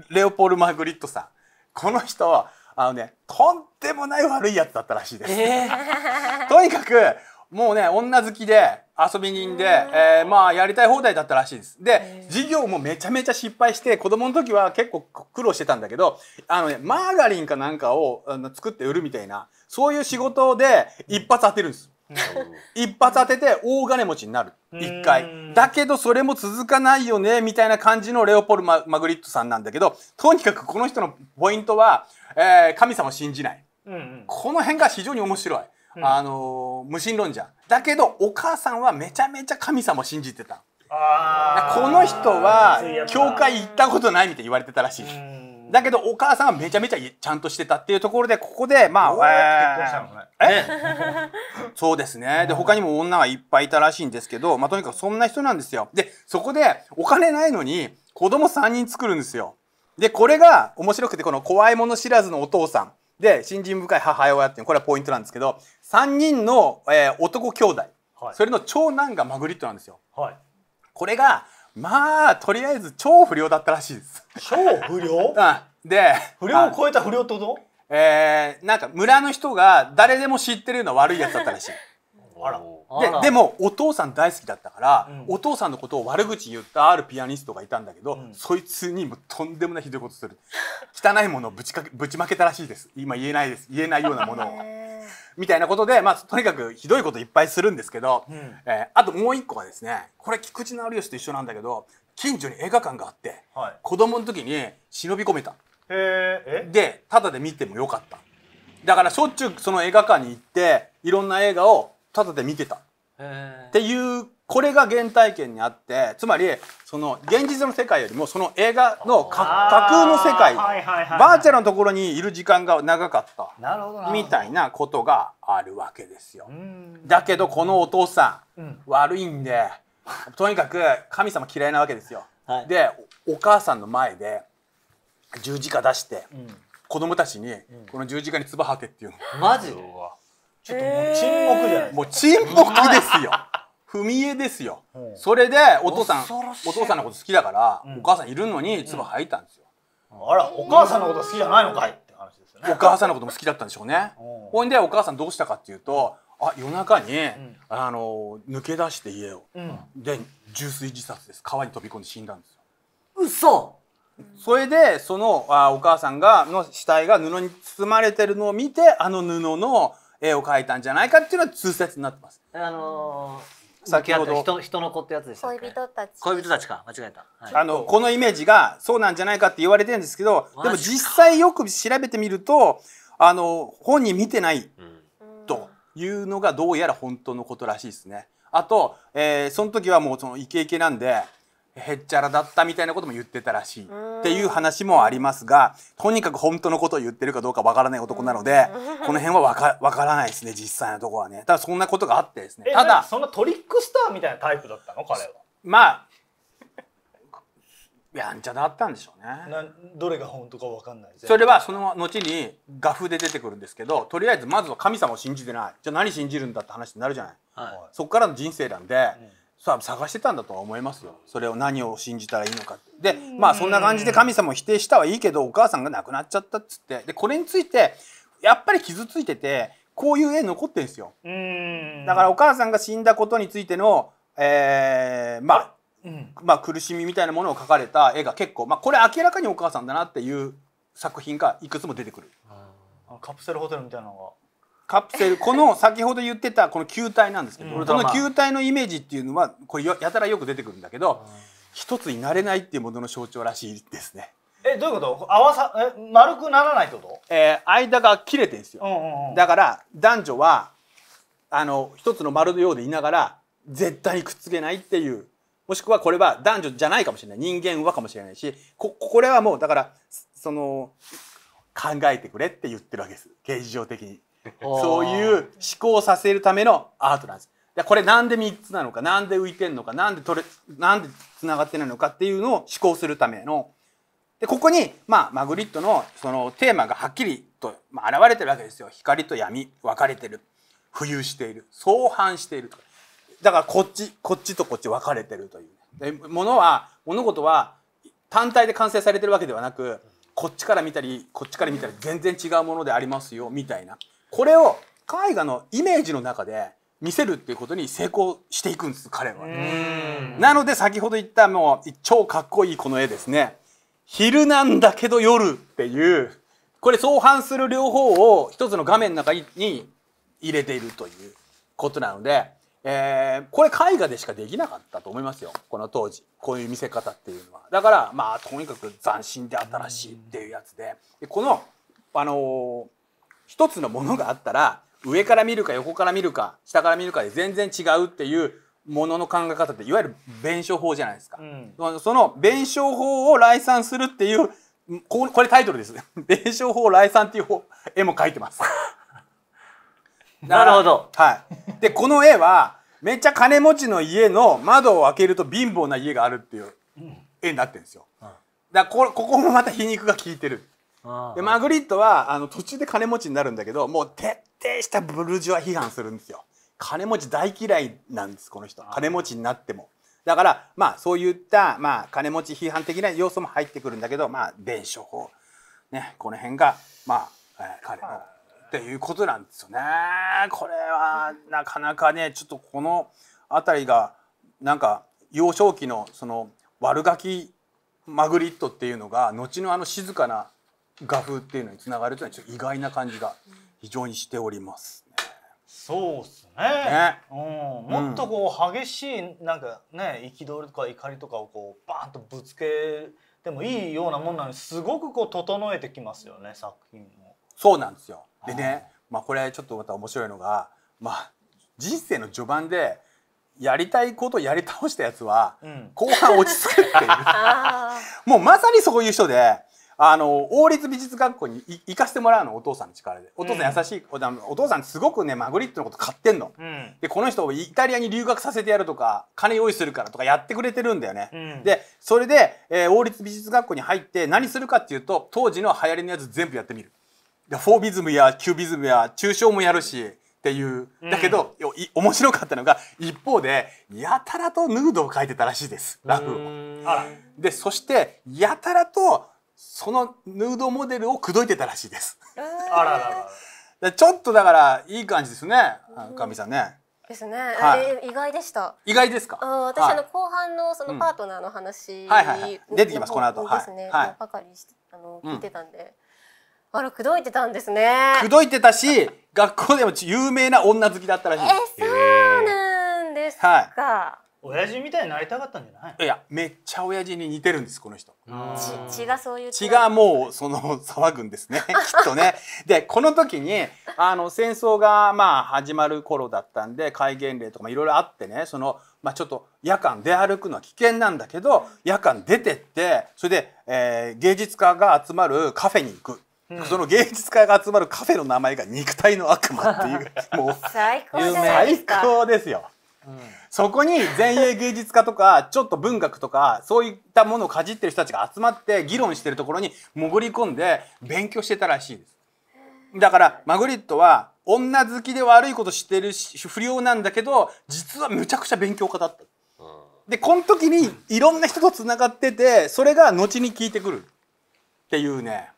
レオポール・マグリットさんこの人はあのねとんでもない悪いやつだったらしいです。えー、とにかくもうね女好きで遊び人で、えー、まあやりたい放題だったらしいです。で、授業もめちゃめちゃ失敗して、子供の時は結構苦労してたんだけど、あのね、マーガリンかなんかをあの作って売るみたいな、そういう仕事で一発当てるんです。一発当てて大金持ちになる。一回。だけどそれも続かないよね、みたいな感じのレオポルマ・グリットさんなんだけど、とにかくこの人のポイントは、えー、神様を信じない。うんうん、この辺が非常に面白い。あの無神論者だけどお母さんはめちゃめちゃ神様信じてたこの人は教会行ったことないみたいに言われてたらしいだけどお母さんはめちゃめちゃちゃんとしてたっていうところでここでまあ、えーね、そうですねで他にも女はいっぱいいたらしいんですけど、まあ、とにかくそんな人なんですよでそこでお金ないのに子供3人作るんですよでこれが面白くてこの怖いもの知らずのお父さんで、信心深い母親っていうこれはポイントなんですけど、3人の、えー、男兄弟、はい、それの長男がマグリットなんですよ。はい、これがまあとりあえず超不良だったらしいです。超不良、うん、で不良を超えた不良ってことえー、なんか村の人が誰でも知ってるような悪いやつだったらしい。あらででもお父さん大好きだったから、うん、お父さんのことを悪口言ったあるピアニストがいたんだけど、うん、そいつにもとんでもないひどいことする汚いものをぶちかけぶちまけたらしいです今言えないです言えないようなものを みたいなことで、まあ、とにかくひどいこといっぱいするんですけど、うん、えー、あともう一個はですねこれ菊池直義と一緒なんだけど近所に映画館があって、はい、子供の時に忍び込めたでタダで見てもよかっただからしょっちゅうその映画館に行っていろんな映画をタダで見てたっていうこれが原体験にあってつまりその現実の世界よりもその映画の架空の世界、はいはいはい、バーチャルのところにいる時間が長かったみたいなことがあるわけですよ。だけどこのお父さん、うん、悪いんでとにかく神様嫌いなわけですよ。はい、でお母さんの前で十字架出して、うん、子供たちに、この十字架に唾はけっていうの。マジちょっともう沈黙じゃないですか。もう沈黙ですよ。踏絵ですよ、それでお父さんお父さんのこと好きだから、お母さんいるのに唾吐いたんですよ、あらお母さんのこと好きじゃないのかいって話ですよね お母さんのことも好きだったんでしょうねほんでお母さんどうしたかっていうとあ夜中に、あの抜け出して家を、で重水自殺です川に飛び込んで死んだんですよ嘘それでそのあお母さんがの死体が布に包まれてるのを見てあの布の絵を描いたんじゃないかっていうのは通説になってます。あのー先ほど人人の子ってやつでした恋人たち恋人たちか間違えた、はい、あのこのイメージがそうなんじゃないかって言われてるんですけどでも実際よく調べてみるとあの本人見てない、というのがどうやら本当のことらしいですね。あと、えー、その時はもうそのイケイケなんでへっちゃらだったみたいなことも言ってたらしいっていう話もありますがとにかく本当のことを言ってるかどうかわからない男なのでこの辺はわかわからないですね実際のとこはねただそんなことがあってですねただそんなトリックスターみたいなタイプだったの彼はまあやんちゃだったんでしょうねなどれが本当かわかんないそれはその後に画風で出てくるんですけどとりあえずまずは神様を信じてないじゃあ何信じるんだって話になるじゃない、はい、そこからの人生なんで、うんさ探してたんだとは思いますよそれを何を信じたらいいのかってでまあそんな感じで神様を否定したはいいけどお母さんが亡くなっちゃったっつってでこれについてやっぱり傷ついててこういう絵残ってんですよだからお母さんが死んだことについての、えー、まあうん、まあ、苦しみみたいなものを描かれた絵が結構、まあ、これ明らかにお母さんだなっていう作品がいくつも出てくる。カプセルホテルみたいなのカプセルこの先ほど言ってたこの球体なんですけど、うん、この球体のイメージっていうのはこれやたらよく出てくるんだけど、うん、一つになれないっていうものの象徴らしいですね。えどういうこと合わさえ丸くならないってこと、えー、間が切れてんですよ、うんうんうん、だから男女はあの一つの丸のようでいながら絶対にくっつけないっていうもしくはこれは男女じゃないかもしれない人間はかもしれないしここれはもうだからその考えてくれって言ってるわけです芸術上的に。そういう思考させるためのアートなんです。でこれなんで3つなのかなんで浮いてんのかなんで取れなんでつながってないのかっていうのを思考するためのでここに、まあ、マグリットのそのテーマがはっきりと、まあ、現れてるわけですよ光と闇分かれてる浮遊している相反しているだからこっちこっちとこっち分かれてるというでのは物事は単体で完成されてるわけではなくこっちから見たりこっちから見たら全然違うものでありますよみたいなこれを絵画のイメージの中で見せるっていうことに成功していくんです彼は。なので先ほど言ったもう超かっこいいこの絵ですね。昼なんだけど夜っていうこれ相反する両方を一つの画面の中に入れているということなので、えー、これ絵画でしかできなかったと思いますよこの当時こういう見せ方っていうのは。だからまあとにかく斬新で新しいっていうやつでこのあのー一つのものがあったら、上から見るか横から見るか下から見るかで全然違うっていうものの考え方っていわゆる弁証法じゃないですか、うん、その弁証法を来賛するっていうこれタイトルです 弁証法来賛っていう方絵も描いてます なるほど、はい、でこの絵はめっちゃ金持ちの家の窓を開けると貧乏な家があるっていう絵になってるんですよ、うん、だからこここもまた皮肉が効いてるでマグリットはあの途中で金持ちになるんだけどもう徹底したブルジョア批判するんですよ金持ち大嫌いなんですこの人金持ちになってもだからまあそういった、まあ、金持ち批判的な要素も入ってくるんだけどまあ弁証法ねこの辺がまあ、え彼のっていうことなんですよねこれはなかなかねちょっとこの辺りがなんか幼少期のその悪ガキマグリットっていうのが後のあの静かな画風っていうのにつながるというのはちょっと意外な感じが非常にしております、そうっすねね、うん、もっとこう激しいなんかね憤りとか怒りとかをこうバーンとぶつけてもいいようなもんなのにすごくこう整えてきますよね作品も。そうなんですよでね、まあ、これちょっとまた面白いのが、まあ、人生の序盤でやりたいことやり倒したやつは、後半落ち着くっていう もうまさにそういう人であの王立美術学校に行かせてもらうのお父さんの力でお父さん優しい、うん、お父さんすごくねマグリットのこと買ってんの、うん、でこの人をイタリアに留学させてやるとか金用意するからとかやってくれてるんだよね、うん、でそれで、えー、王立美術学校に入って何するかっていうと当時の流行りのやつ全部やってみるでフォービズムやキュービズムや抽象もやるしっていうだけど、うん、面白かったのが一方でやたらとヌードを描いてたらしいですラフを。でそしてやたらとそのヌードモデルを口説いてたらしいですあらららちょっとだからいい感じですね、かみさんね。ですね、はい、意外でした意外ですかあ私、あの後半のそのパートナーの話、うんはいはいはい、出てきますこの後ですね、はい、ばかりあの聞いてたんで、うん、あら口説いてたんですね口説いてたし学校でも有名な女好きだったらしいえそうなんですか、はい親父みたいになりたかったんじゃないいやめっちゃ親父に似てるんですこの人血がそういう血がもうその騒ぐんですね きっとねでこの時にあの戦争がまあ始まる頃だったんで戒厳令とかいろいろあってねそのまあ、ちょっと夜間出歩くのは危険なんだけど夜間出てってそれで、えー、芸術家が集まるカフェに行くうん、その芸術家が集まるカフェの名前が肉体の悪魔っていうもう最高ですよそこに前衛芸術家とかちょっと文学とかそういったものをかじってる人たちが集まって議論してるところに潜り込んで勉強してたらしいです。だからマグリットは女好きで悪いことしてるし不良なんだけど実はむちゃくちゃ勉強家だった。でこの時にいろんな人とつながっててそれが後に聞いてくるっていうね。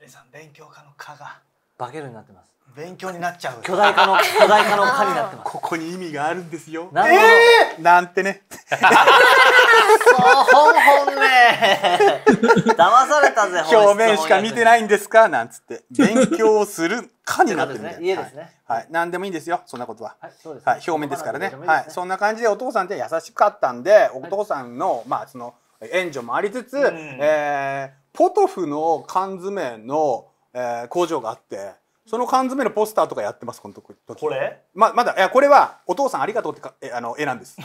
皆さん勉強家の科が化けるになってます。勉強になっちゃう巨大化の 巨大化の化になってますここに意味があるんですよなるほど、えー、なんてねそう本ね 騙されたぜ 表面しか見てないんですかなんつって勉強するかになってるんです、ね、家ですね、はい、はい、何でもいいんですよそんなことは、はい、ねはい、表面ですからね、ね、はいそんな感じでお父さんって優しかったんでお父さんの、まあその援助もありつつ、うん、えー、ポトフの缶詰の、えー、工場があってその缶詰のポスターとかやってますこの時これままだいやこれはお父さんありがとうってかえあの絵なんです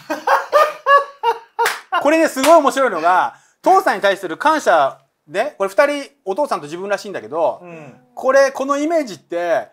これねすごい面白いのが父さんに対する感謝ねこれ2人お父さんと自分らしいんだけど、うん、これこのイメージって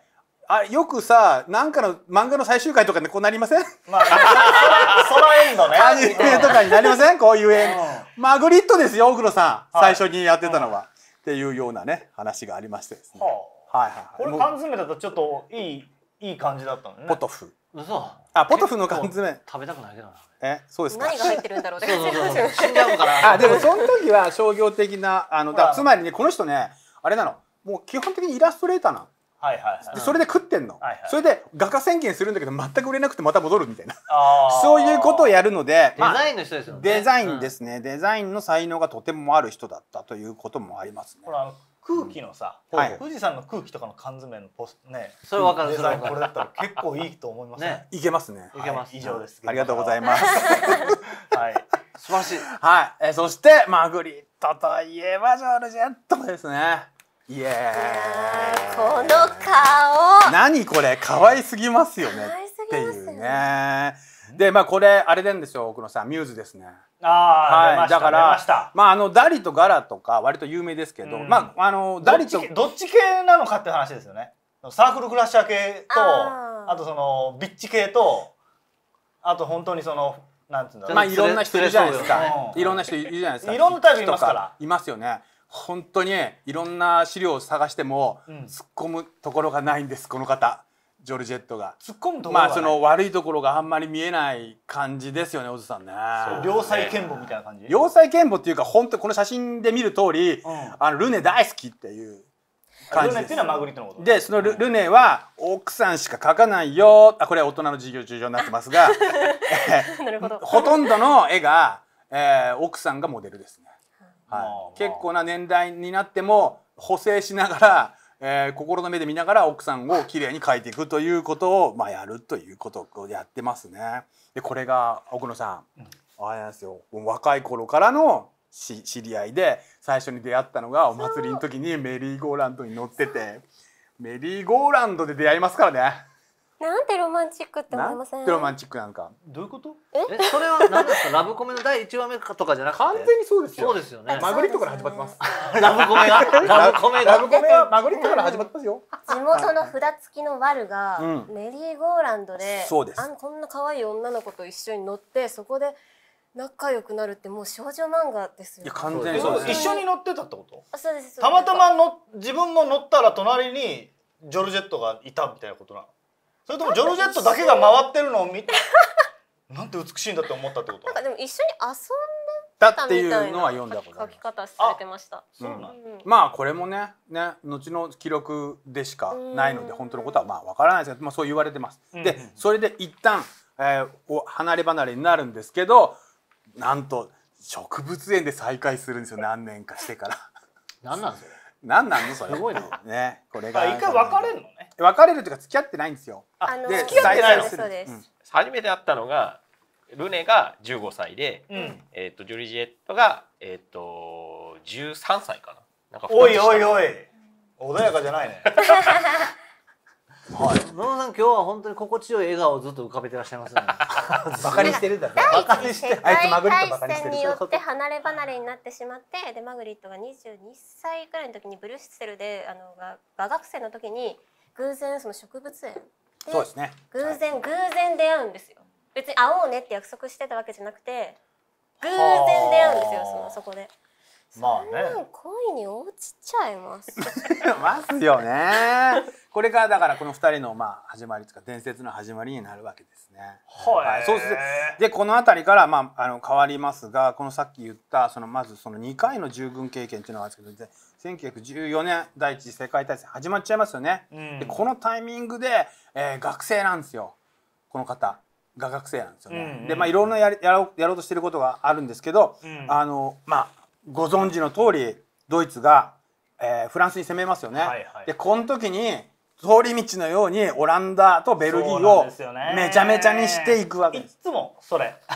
あよくさなんかの漫画の最終回とかでこうなりません、まあ、そのエンドねアニメとかになりませんこういうエンド、うん、マグリットですよ奥野さん、はい、最初にやってたのは、うん、っていうようなね話がありましてですね。はあはいはい、これ缶詰だとちょっといいいい感じだったのねポトフ嘘あポトフの缶詰食べたくないけどなえそうですか何が入ってるんだろうって 死んじゃうからあでもその時は商業的なあのだつまりねこの人ねあれなのもう基本的にイラストレーターなはいはいはい、それで食ってんの、はいはい、それで画家宣言するんだけど全く売れなくてまた戻るみたいなあそういうことをやるので、デザインの人ですよねデザインですね、うん、デザインの才能がとてもある人だったということもありますねほら空気のさ、はい、富士山の空気とかの缶詰のポスねそれ分かるデザこれだったら結構いいと思いますねね、いけますねいけます、は以上ですありがとうございますはい 素晴らしいはい、えー、そしてマグリットといえばジョルジェットですねイエーこの顔何これ可愛すぎますよねっていうねでまあこれあれなんですよ奥野さんミューズですね。あはい、だからまああのダリとガラとか割と有名ですけど、まああのダリとどっち系なのかって話ですよね。サークルクラッシャー系とあとそのビッチ系とあと本当にそのなんつうんだろうまあいろんな人いるじゃないですか。いろんな人いるじゃないですか。いろんなタイプいますから。いますよね。本当にいろんな資料を探しても突っ込むところがないんですこの方。ジョルジェットが突っ込むところまあその悪いところがあんまり見えない感じですよねおずさんね両妻剣母みたいな感じ両妻剣母っていうか本当この写真で見る通り、うん、あのルネ大好きっていう感じでルネっていうのはマグリットのことでそのル,、ルネは奥さんしか描かないよあこれ大人の授業中上になってますが ほとんどの絵が、えー、奥さんがモデルですね、はい、まあまあ、結構な年代になっても補正しながらえー、心の目で見ながら奥さんをきれいに描いていくということを、まあ、やるということをやってますね。でこれが奥野さん、あれなんですよ若い頃からのし知り合いで最初に出会ったのがお祭りの時にメリーゴーランドに乗っててメリーゴーランドで出会いますからね。なんてロマンチックって思いません。ロマンチックなんか。どういうこと？え、それは何ですか？ラブコメの第一話目とかじゃなくて。完全にそうですよ。そうですよね。マグリットから始まってます。ラブコメが。ラブコメが。ラブコメはマグリットから始まってますよ。地元の札付きのワルがメリーゴーランドで、そうです。あこんな可愛い女の子と一緒に乗ってそこで。仲良くなるってもう少女漫画ですよ。いや完全にそうです。一緒に乗ってたってこと？あそうです。たまたまの自分も乗ったら隣にジョルジェットがいたみたいなことなの。それともジョルジェットだけが回ってるのを見て なんて美しいんだって思ったってことなんかでも一緒に遊んでだっていうのは読んだこと書き方されてました、うん、まあこれもねね後の記録でしかないので本当のことはまあわからないですけど、まあ、そう言われてます、うんうん、でそれで一旦、えー、お離れ離れになるんですけどなんと植物園で再会するんですよ何年かしてから 何なんですよなんなんのそれ。すごいな。ね、これが。一回別れるのね。別れるというか付き合ってないんですよ。あの付き合ってないの。そうです。初めて会ったのがルネが十五歳で、うん、えっ、ー、とジョリジエットがえっ、ー、と十三歳かな。なかおいおいおい。穏やかじゃないね。はい、野野さん今日は本当に心地よい笑顔をずっと浮かべてらっしゃいますね。バカにしてるんだ。バカにして、あいつマグリットバカにしてる。によって離れ離れになってしまって、でマグリットが22歳くらいの時にブルシッセルであのが画学生の時に偶然その植物園でそうですね。偶然、はい、偶然出会うんですよ。別に会おうねって約束してたわけじゃなくて、偶然出会うんですよそのそこで。まあね。恋に落ちちゃいます。ますよね。これからだからこの二人のまあ始まりとか伝説の始まりになるわけですね。はい。そうですでこの辺りからまああの変わりますが、このさっき言ったそのまずその二回の従軍経験っていうのはあるんですけど、1914年第一次世界大戦始まっちゃいますよね。うん、でこのタイミングで、えー、学生なんですよ。この方。が学生なんですよね。うんうんでまあいろんなややろうやろうとしてることがあるんですけど、うん、あのまあご存知の通りドイツが、えー、フランスに攻めますよね。はいはい、でこの時に通り道のようにオランダとベルギーをめちゃめちゃにしていくわけです。ですいつもそれ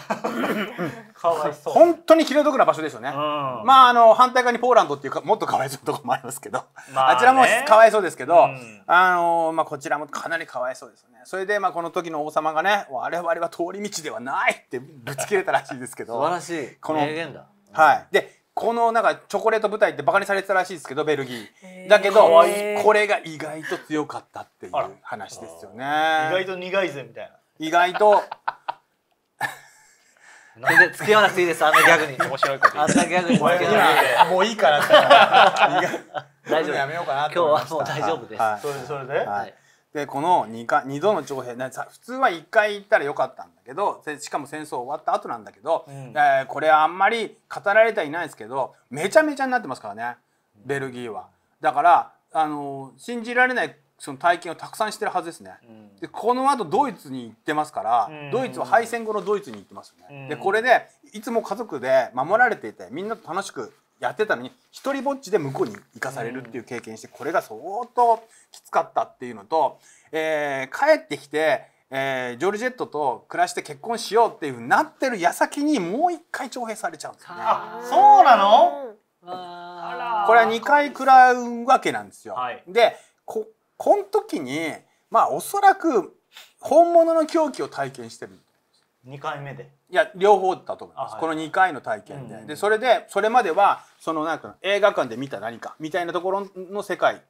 かわいそう本当に気の毒な場所ですよね、うん、まああの反対側にポーランドっていうかもっとかわいそうなとこもありますけど、まあ、ね、あちらもかわいそうですけど、うん、あのまあ、こちらもかなりかわいそうですよねそれで、まあ、この時の王様がね我々は通り道ではないってぶつ切れたらしいですけど素晴らしいこの、はい、でこのなんかチョコレート舞台ってバカにされてたらしいですけどベルギーだけどこれが意外と強かったっていう話ですよね意外と苦いぜみたいな意外と 全然付き合わなくていいですあんなギャグに面白いことあんなギャグにもういいかな 大丈夫やめようかな今日はもう大丈夫です、はい、それそれで、はいでこの 2, か2度の徴兵さ普通は1回行ったらよかったんだけどしかも戦争終わった後なんだけど、うん、えー、これあんまり語られてはいないですけどめちゃめちゃになってますからねベルギーは。だからあの信じられないその体験をたくさんしてるはずですね。うん、でこの後ドイツに行ってますから、うん、ドイツは敗戦後のドイツに行ってますよね。うん、でこれでいつも家族で守られていてみんなと楽しくやってたのに一人ぼっちで向こうに行かされるっていう経験してこれが相当きつかったっていうのと、えー、帰ってきて、えー、ジョルジェットと暮らして結婚しようっていうなってる矢先にもう一回徴兵されちゃうんですね。あそうなのこれは2回食らうわけなんですよ。はい、でここの時にまあおそらく本物の狂気を体験してる2回目でいや両方だと思います、はい、この2回の体験でうん、でそれでそれまではそのなんか映画館で見た何かみたいなところの世界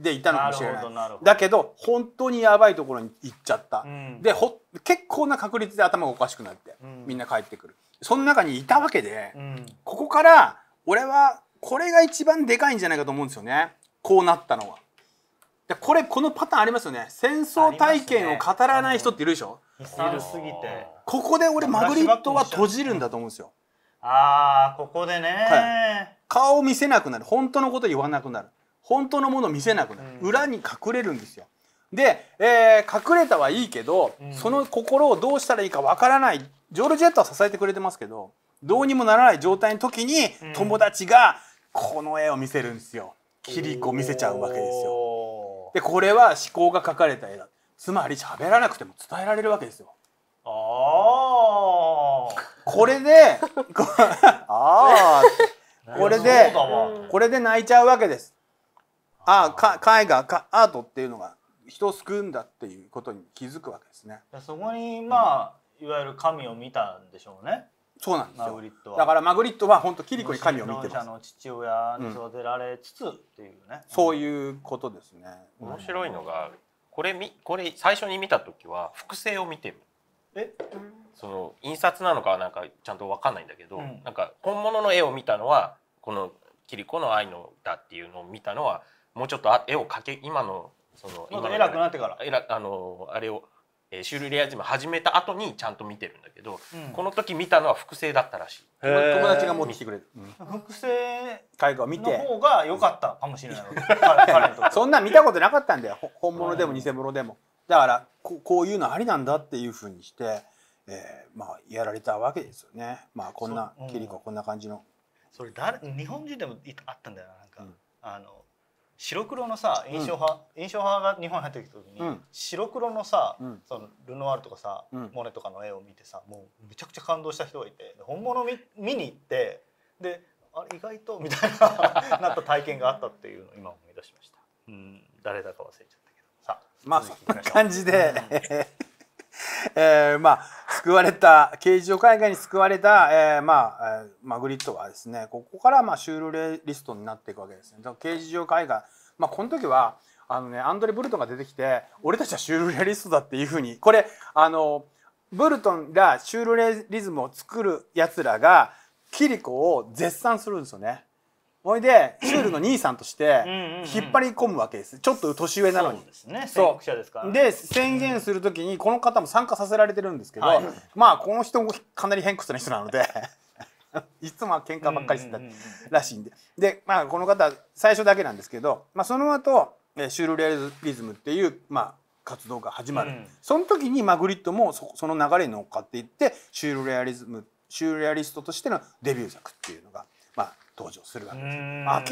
でいたのかもしれないだけど本当にやばいところに行っちゃった、うん、でほ結構な確率で頭がおかしくなって、うん、みんな帰ってくるその中にいたわけで、ここから俺はこれが一番でかいんじゃないかと思うんですよねこうなったのは。でこれこのパターンありますよね戦争体験を語らない人っているでしょ、広すぎてここで俺マグリットは閉じるんだと思うんですよああここでね、はい、顔を見せなくなる本当のこと言わなくなる本当のものを見せなくなる、うん、裏に隠れるんですよで、えー、隠れたはいいけど、うん、その心をどうしたらいいかわからないジョル・ジェットは支えてくれてますけどどうにもならない状態の時に、友達がこの絵を見せるんですよキリコ見せちゃうわけですよでこれは思考が書かれた絵だつまり喋らなくても伝えられるわけですよ。ああこれで あこれでこれで泣いちゃうわけです。ああ絵画かアートっていうのが人を救うんだっていうことに気づくわけですね。そこにまあ、うん、いわゆる神を見たんでしょうね。そうなんですよ。だからマグリットは本当キリコに神を見てます。の父親に育てられつつっていうね、うん。そういうことですね。面白いのがこれみこれ最初に見た時は複製を見てるえその印刷なのかなんかちゃんと分かんないんだけど、うん、なんか本物の絵を見たのはこの桐子の愛のだ」っていうのを見たのはもうちょっとあ絵を描け今のその今の偉くなってからあのあれをえー、シュルレアズム始めた後にちゃんと見てるんだけど、うん、この時見たのは複製だったらしい友達が持ってきてくれる、うん、複製の方が良かったかもしれないそんな見たことなかったんだよ本物でも偽物でも、だからここういうのありなんだっていうふうにして、えー、まあやられたわけですよねまあこんな、うん、キリコこんな感じのそれ誰日本人でもあったんだよなんか、あの白黒のさ印象派、うん、印象派が日本に入ってきた時に、うん、白黒のさ、うん、そのルノワールとかさ、モネとかの絵を見てさもうめちゃくちゃ感動した人がいて本物見見に行ってであれ意外とみたいな なった体験があったっていうのを今思い出しました。うん、誰だか忘れちゃったけどさまあそんな感じで、えー、まあ救われた刑事上海外に救われた、えー、まあ、えー、マグリットはですねここからまあシュールレリストになっていくわけですね。刑事上海外、まあ、この時はあのねアンドレ・ブルトンが出てきて俺たちはシュールレリストだっていうふうにこれあのブルトンがシュールレリズムを作るやつらがキリコを絶賛するんですよね。ほいでシュールの兄さんとして引っ張り込むわけです、ちょっと年上なのにそうで、ね、宣言する時にこの方も参加させられてるんですけど、はい、まあこの人もかなり偏屈な人なので いつも喧嘩ばっかりしてたらしいんで、でまあこの方最初だけなんですけど、まあ、その後シュールレアリズムっていうまあ活動が始まる、うん、その時にマグリットもその流れに乗っかっていってシュールレアリズムシュールレアリストとしてのデビュー作っていうのが登場するわけです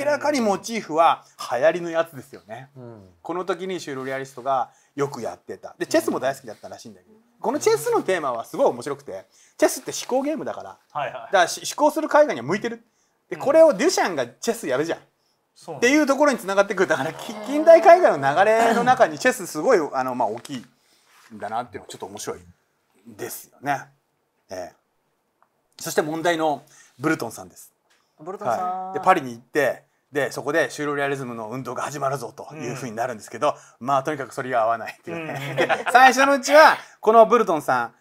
明らかにモチーフは流行りのやつですよね、うん、この時にシュールリアリストがよくやってたでチェスも大好きだったらしいんだけど、うん、このチェスのテーマはすごい面白くてチェスって思考ゲームだから、はいはい、だから思考する海外には向いてるでこれをデュシャンがチェスやるじゃん、うん、っていうところにつながってくるだから近代海外の流れの中にチェスすごいあの、まあ、大きいんだなっていうのはちょっと面白いですよね。ええ、そして問題のブルトンさんです。はい、でパリに行ってでそこでシュールレアリズムの運動が始まるぞというふうになるんですけど、うん、まあとにかくそれが合わないっていうね、うん、最初のうちはこのブルトンさん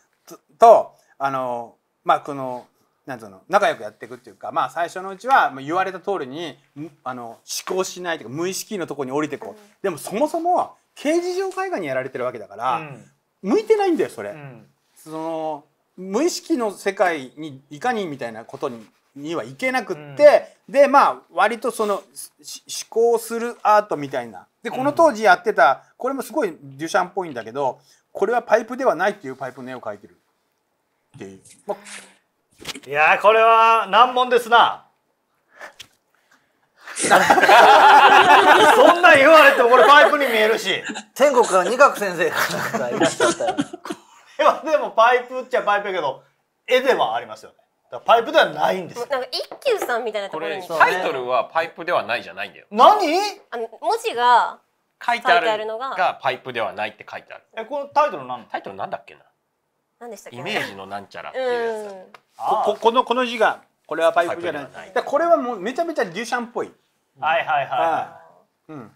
とあのまあこのなんうの仲良くやっていくっていうか、まあ、最初のうちは言われた通りにあの思考しないというか無意識のところに降りてこう、うん、でもそもそも刑事上海岸にやられてるわけだから、向いてないんだよそれ。その無意識の世界にいかにみたいなことににはいけなくって、うん、でまあ割とその思考するアートみたいなでこの当時やってた、これもすごいデュシャンっぽいんだけどこれはパイプではないっていうパイプの絵を描いてるっていう、まいやこれは難問ですな そんな言われてもこれパイプに見えるし天国から仁鶴先生がいらっしゃったよ でもパイプっちゃパイプやけど絵ではありますよねパイプではないんですなんか一休さんみたいなところにタイトルはパイプではないじゃないんだよ何あの文字が書いてあるのがパイプではないって書いてあるえこのタイトルなん？タイトルなんだっけな何でしたっけ、イメージのなんちゃらっていうやつ、うん、ここのこの字がこれはパイプじゃないないこれはもうめちゃめちゃデュシャンっぽい、うん、はいはいはい、うん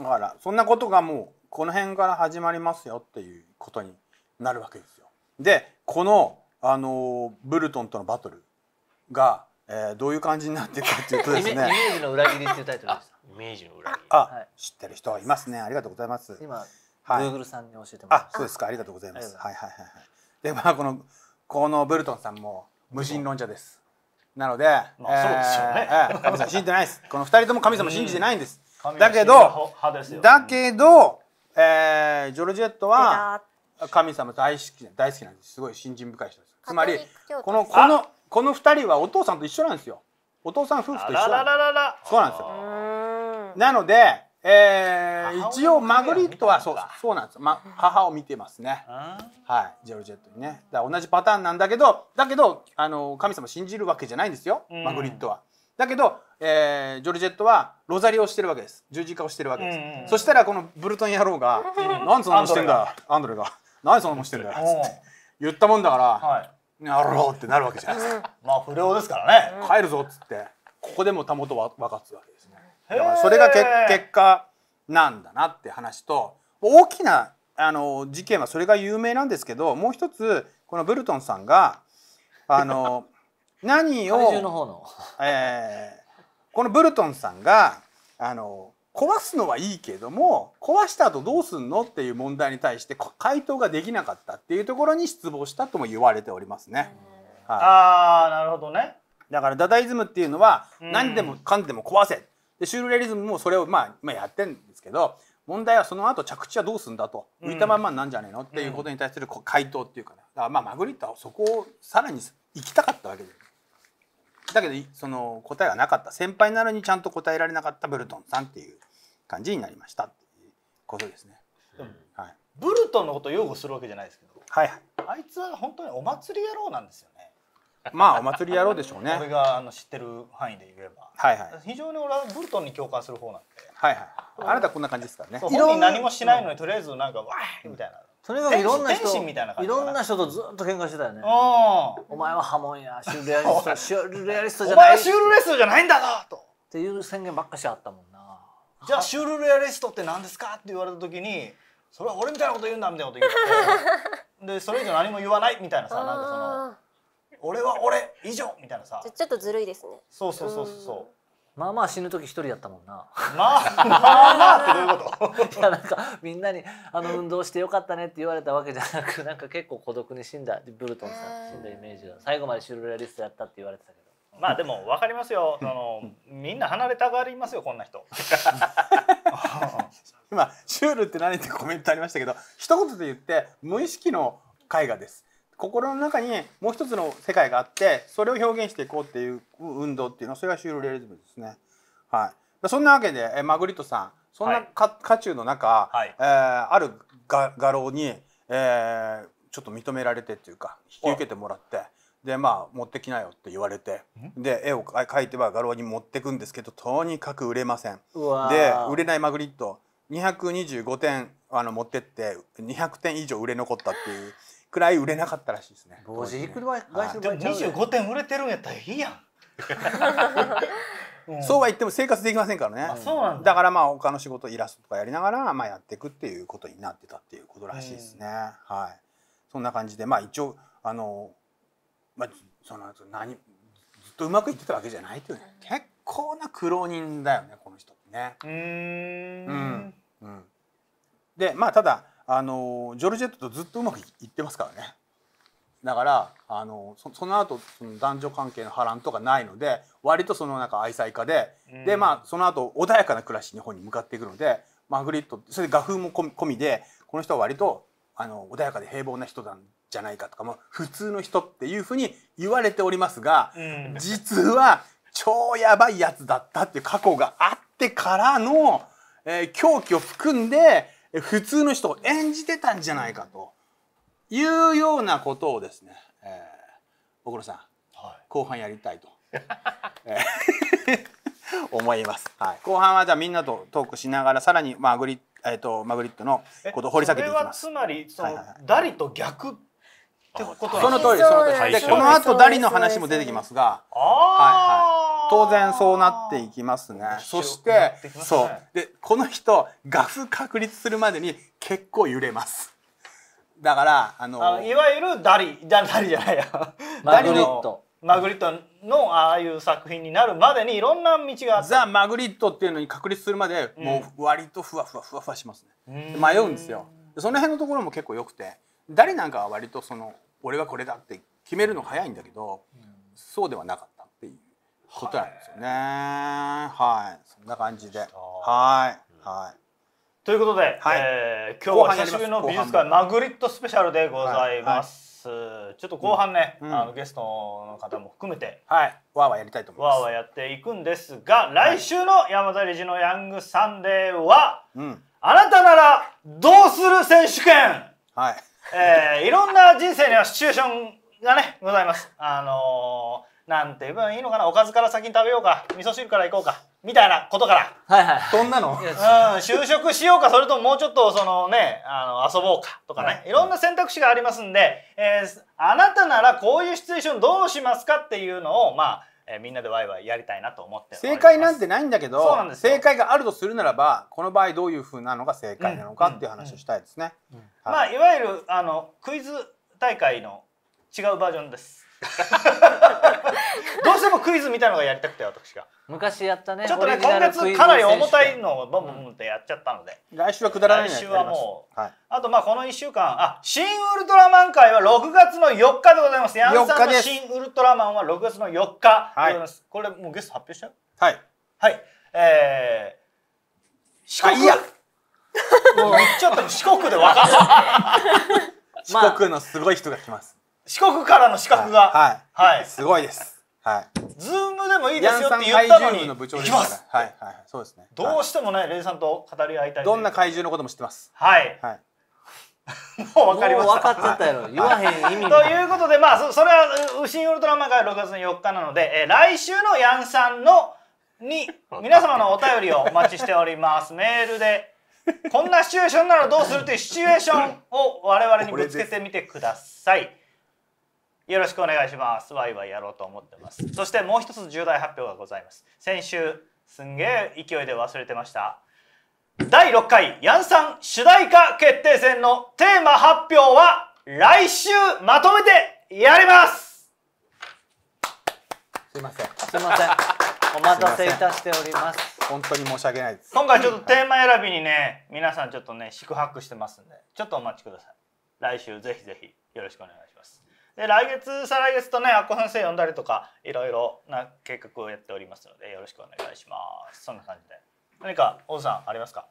だからそんなことがもうこの辺から始まりますよっていうことになるわけですよでこのあのブルトンとのバトルが、えー、どういう感じになってるかっていうとですねイメージの裏切りっていうタイトルですイメージの裏切りあ、はい、知ってる人はいますねありがとうございます今、はい、グ o o g さんに教えてもらあそうですかありがとうございますはいはいはいはいでまあこのこのブルトンさんも無神論者ですなので、まあ、そうですよね、えー、神様信じてないですこの二人とも神様信じてないんです、うん、だけどだけど、えー、ジョルジェットは神様大好き大好きなんですすごい信心深い人ですつまりこのこのこの2人はお父さんと一緒なんですよお父さん夫婦と一緒そうなんですよなので、えー、一応マグリットはそうそうなんですよ、ま、母を見てますねはいジェロジェットにねだ同じパターンなんだけどだけどあの神様信じるわけじゃないんですよマグリットは。だけど、えー、ジョルジェットはロザリをしてるわけです十字架をしてるわけです、うんうん、そしたらこのブルトン野郎が「何そんなんしてんだアンドレが何そんなんしてんだよ」っつって言ったもんだから、はい、なるほどってなるわけじゃないですかまあ不良ですからね帰るぞっつってここでもたもとは分かつわけですねだからそれがけ結果なんだなって話と大きなあの事件はそれが有名なんですけどもう一つこのブルトンさんがあの何をえー、このブルトンさんがあの壊すのはいいけども壊した後どうすんのっていう問題に対して回答ができなかったっていうところに失望したとも言われておりますね。はい、ああなるほどね。だからダダイズムっていうのは何でもかんでも壊せでシュールレリズムもそれをまあまあやってるんですけど問題はその後着地はどうすんだと浮いたまんまなんじゃねえのっていうことに対する回答っていうかねだからまあマグリットはそこをさらに行きたかったわけです。だけどその答えがなかった先輩なのにちゃんと答えられなかったブルトンさんっていう感じになりましたことですね。はい、ブルトンのこと擁護するわけじゃないですけど、はい、あいつは本当にお祭り野郎なんですよね。まあお祭り野郎でしょうね。俺があの知ってる範囲で言えば、はいはい、非常に俺はブルトンに共感する方なんで、はいはい、あなたこんな感じですからね。本人何もしないのにとりあえずなんかわーみたいな。とにかくいろんな人いないろんな人とずっと喧嘩してたよねお前は波紋やシュルレアリストシュルレアリストじゃないお前はシュールレアリストじゃないんだぞとっていう宣言ばっかしあったもんねじゃあシュールレアリストって何ですか?」って言われた時に「それは俺みたいなこと言うんだ」みたいなこと言って でそれ以上何も言わないみたいなさなんかその「俺は俺以上」みたいなさちょっとずるいですねそうそうそうそうまあまあ死ぬ時一人だったもんな。まあまあまあってどういうこと？いやなんかみんなにあの運動してよかったねって言われたわけじゃなく、なんか結構孤独に死んだブルトンさん死んだイメージが最後までシュールレアリストやったって言われてたけど。まあでも分かりますよあのみんな離れたがりますよこんな人 今シュールって何ってコメントありましたけど一言で言って無意識の絵画です心の中にもう一つの世界があってそれを表現していこうっていう運動っていうのはそれがシュールレアリズムですねはいそんなわけでえマグリットさんそんな渦中、はい、の中、はい、えー、ある画廊に、えー、ちょっと認められてっていうか引き受けてもらってでまあ持ってきなよって言われてで絵を描いては画廊に持ってくんですけどとにかく売れませんで売れないマグリット225点あの持ってって200点以上売れ残ったっていうくらい売れなかったらしいですね。帽子いくら返して25点売れてるんやったらいいやん。うん、そうは言っても生活できませんからね。だだからまあ他の仕事イラストとかやりながらまあやっていくっていうことになってたっていうことらしいですね。はい。そんな感じでまあ一応あのまあ、その何ずっとうまくいってたわけじゃないというね結構な苦労人だよねこの人ってね。うんうん、でまあただあのジョルジェットとずっとうまくいってますからね。だからあのそその後その男女関係の波乱とかないので割とその中愛妻家で、うん、でまあその後穏やかな暮らし日本に向かっていくのでマグリットそれで画風も込み込みでこの人は割とあの穏やかで平凡な人だじゃないかとか、まあ、普通の人っていうふうに言われておりますが、うん、実は超やばいやつだったっていう過去があってからの、えー、狂気を含んで普通の人を演じてたんじゃないかというようなことをですね、えー、小黒さん、はい、後半やりたいと。えー思います。はい、後半はじゃあみんなとトークしながらさらにまグリえー、とマグリットのことを掘り下げていきます。つまりその、はいはい、ダリと逆その通りその通りでこの後ダリの話も出てきますがはいはい、当然そうなっていきますねそして、そうでこの人ガ風確立するまでに結構揺れますだからあのいわゆるダリダリじゃないやマグリットマグリットのああいう作品になるまでにいろんな道があったザ・マグリットっていうのに確立するまで、もう割とふわふわふわふわしますね迷うんですよその辺のところも結構良くてダリなんかは割とその俺はこれだって決めるの早いんだけど、そうではなかったっていうことなんですよね。はい、そんな感じで。はい、はい。ということで、はい、えー、今日は久しぶりの美術館マグリットスペシャルでございます。はいはい、ちょっと後半ね、うん、あのゲストの方も含めて、はい、わーわーやりたいと思います。わーわーやっていくんですが、来週の山田理事のヤングサンデーは、うん、あなたならどうする選手権。はい。えー、いろんな人生にはシチュエーションがねございます。あのー、なんて言えばいいのかなおかずから先に食べようか味噌汁からいこうかみたいなことから、はいはい、どんなの、うん、就職しようかそれとももうちょっとそのねあの遊ぼうかとかね、はい、いろんな選択肢がありますんで、えー、あなたならこういうシチュエーションどうしますかっていうのをまあえー、みんなでワイワイやりたいなと思って正解なんてないんだけどそうなんです正解があるとするならばこの場合どういうふうなのが正解なのかっていう話をしたいですね。まあいわゆるあのクイズ大会の違うバージョンです。どうしてもクイズみたいのがやりたくて私が昔やったねちょっとね今月かなり重たいのをボンボンってやっちゃったので、うん、来週はくだらない来週はもう、はい、あとまあこの1週間あ新ウルトラマン会は6月の4日でございますヤンさんの新ウルトラマンは6月の4日でございます、はい、これもうゲスト発表しちゃうはいはいえー四国いやもう言っちゃった四国で分かった 四国のすごい人が来ます四国からの資格がはい、はいすごいですはいズームでもいいですよって言ったのにの部長ですからはいはいそうですねどうしてもねレイさんと語り合いたいどんな怪獣のことも知ってますはいはいもう分かりまし分かっちゃったや言わへん意味ということでまあそれは「ウシンウルトラマン」が6月の4日なので、えー、来週のヤンさんのに皆様のお便りをお待ちしておりますメールでこんなシチュエーションならどうするというシチュエーションを我々にぶつけてみてくださいよろしくお願いします。ワイワイやろうと思ってます。そしてもう一つ重大発表がございます。先週、すんげえ勢いで忘れてました。第6回ヤンさん主題歌決定戦のテーマ発表は来週まとめてやりますすいません。すいません。お待たせいたしております。本当に申し訳ないです。今回ちょっとテーマ選びにね、皆さんちょっとね、宿泊してますんで、ちょっとお待ちください。来週ぜひぜひよろしくお願いします。で来月再来月とねあこ先生呼んだりとかいろいろな計画をやっておりますのでよろしくお願いしますそんな感じで何か王さんありますか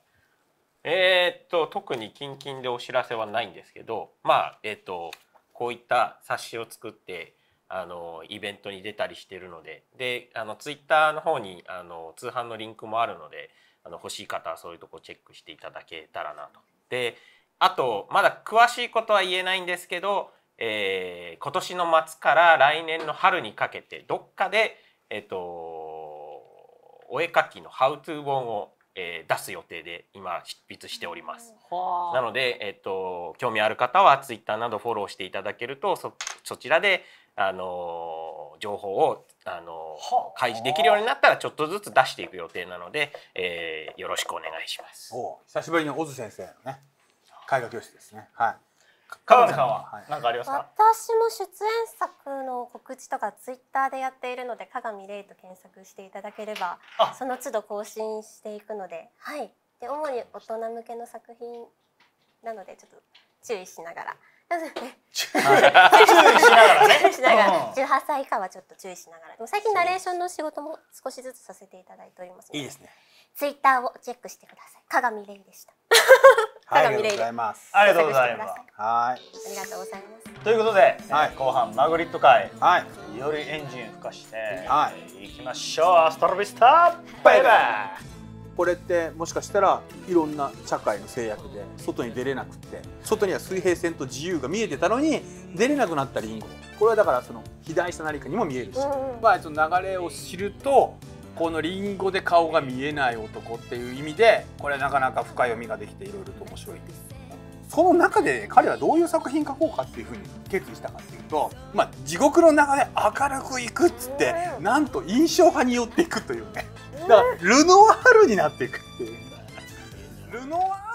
えー、っと特に近々でお知らせはないんですけどまあえー、っとこういった冊子を作ってあのイベントに出たりしてるのでであのツイッターの方にあの通販のリンクもあるのであの欲しい方はそういうとこチェックしていただけたらなと。であとまだ詳しいことは言えないんですけどえー、今年の末から来年の春にかけてどっかで、えーと、お絵描きの「ハウトゥー本を、えー、出す予定で今執筆しております。なので、えーと、興味ある方は Twitter などフォローしていただけるとそそちらで、あのー、情報を、あのー、開示できるようになったらちょっとずつ出していく予定なので、えー、よろしくお願いします。お久しぶりに小津先生のね絵画教室ですね。はい川口さんは何かありますか私も出演作の告知とかツイッターでやっているので鏡レイと検索していただければその都度更新していくのではいで主に大人向けの作品なのでちょっと注意しながら。注意しながらね。注意しながら、18歳以下はちょっと注意しながら。最近ナレーションの仕事も少しずつさせていただいております。いいですね。ツイッターをチェックしてください。鏡レイでした。ありがとうございます。ありがとうございます。はい。ありがとうございます。ということで、はい、後半マグリット会、はい、よりエンジンをふかして、はい、きましょう。アストロビスタ、バイバイ。これってもしかしたらいろんな社会の制約で外に出れなくって外には水平線と自由が見えてたのに出れなくなったり。これはだからその肥大した何かにも見えるし、まあ、その流れを知るとこのリンゴで顔が見えない男っていう意味でこれなかなか深読みができていろいろと面白いですその中で彼はどういう作品書こうかっていうふうに決意したかっていうと、まあ、地獄の中で明るくいくっつってなんと印象派によっていくというねだからルノワールになっていくっていうルノワール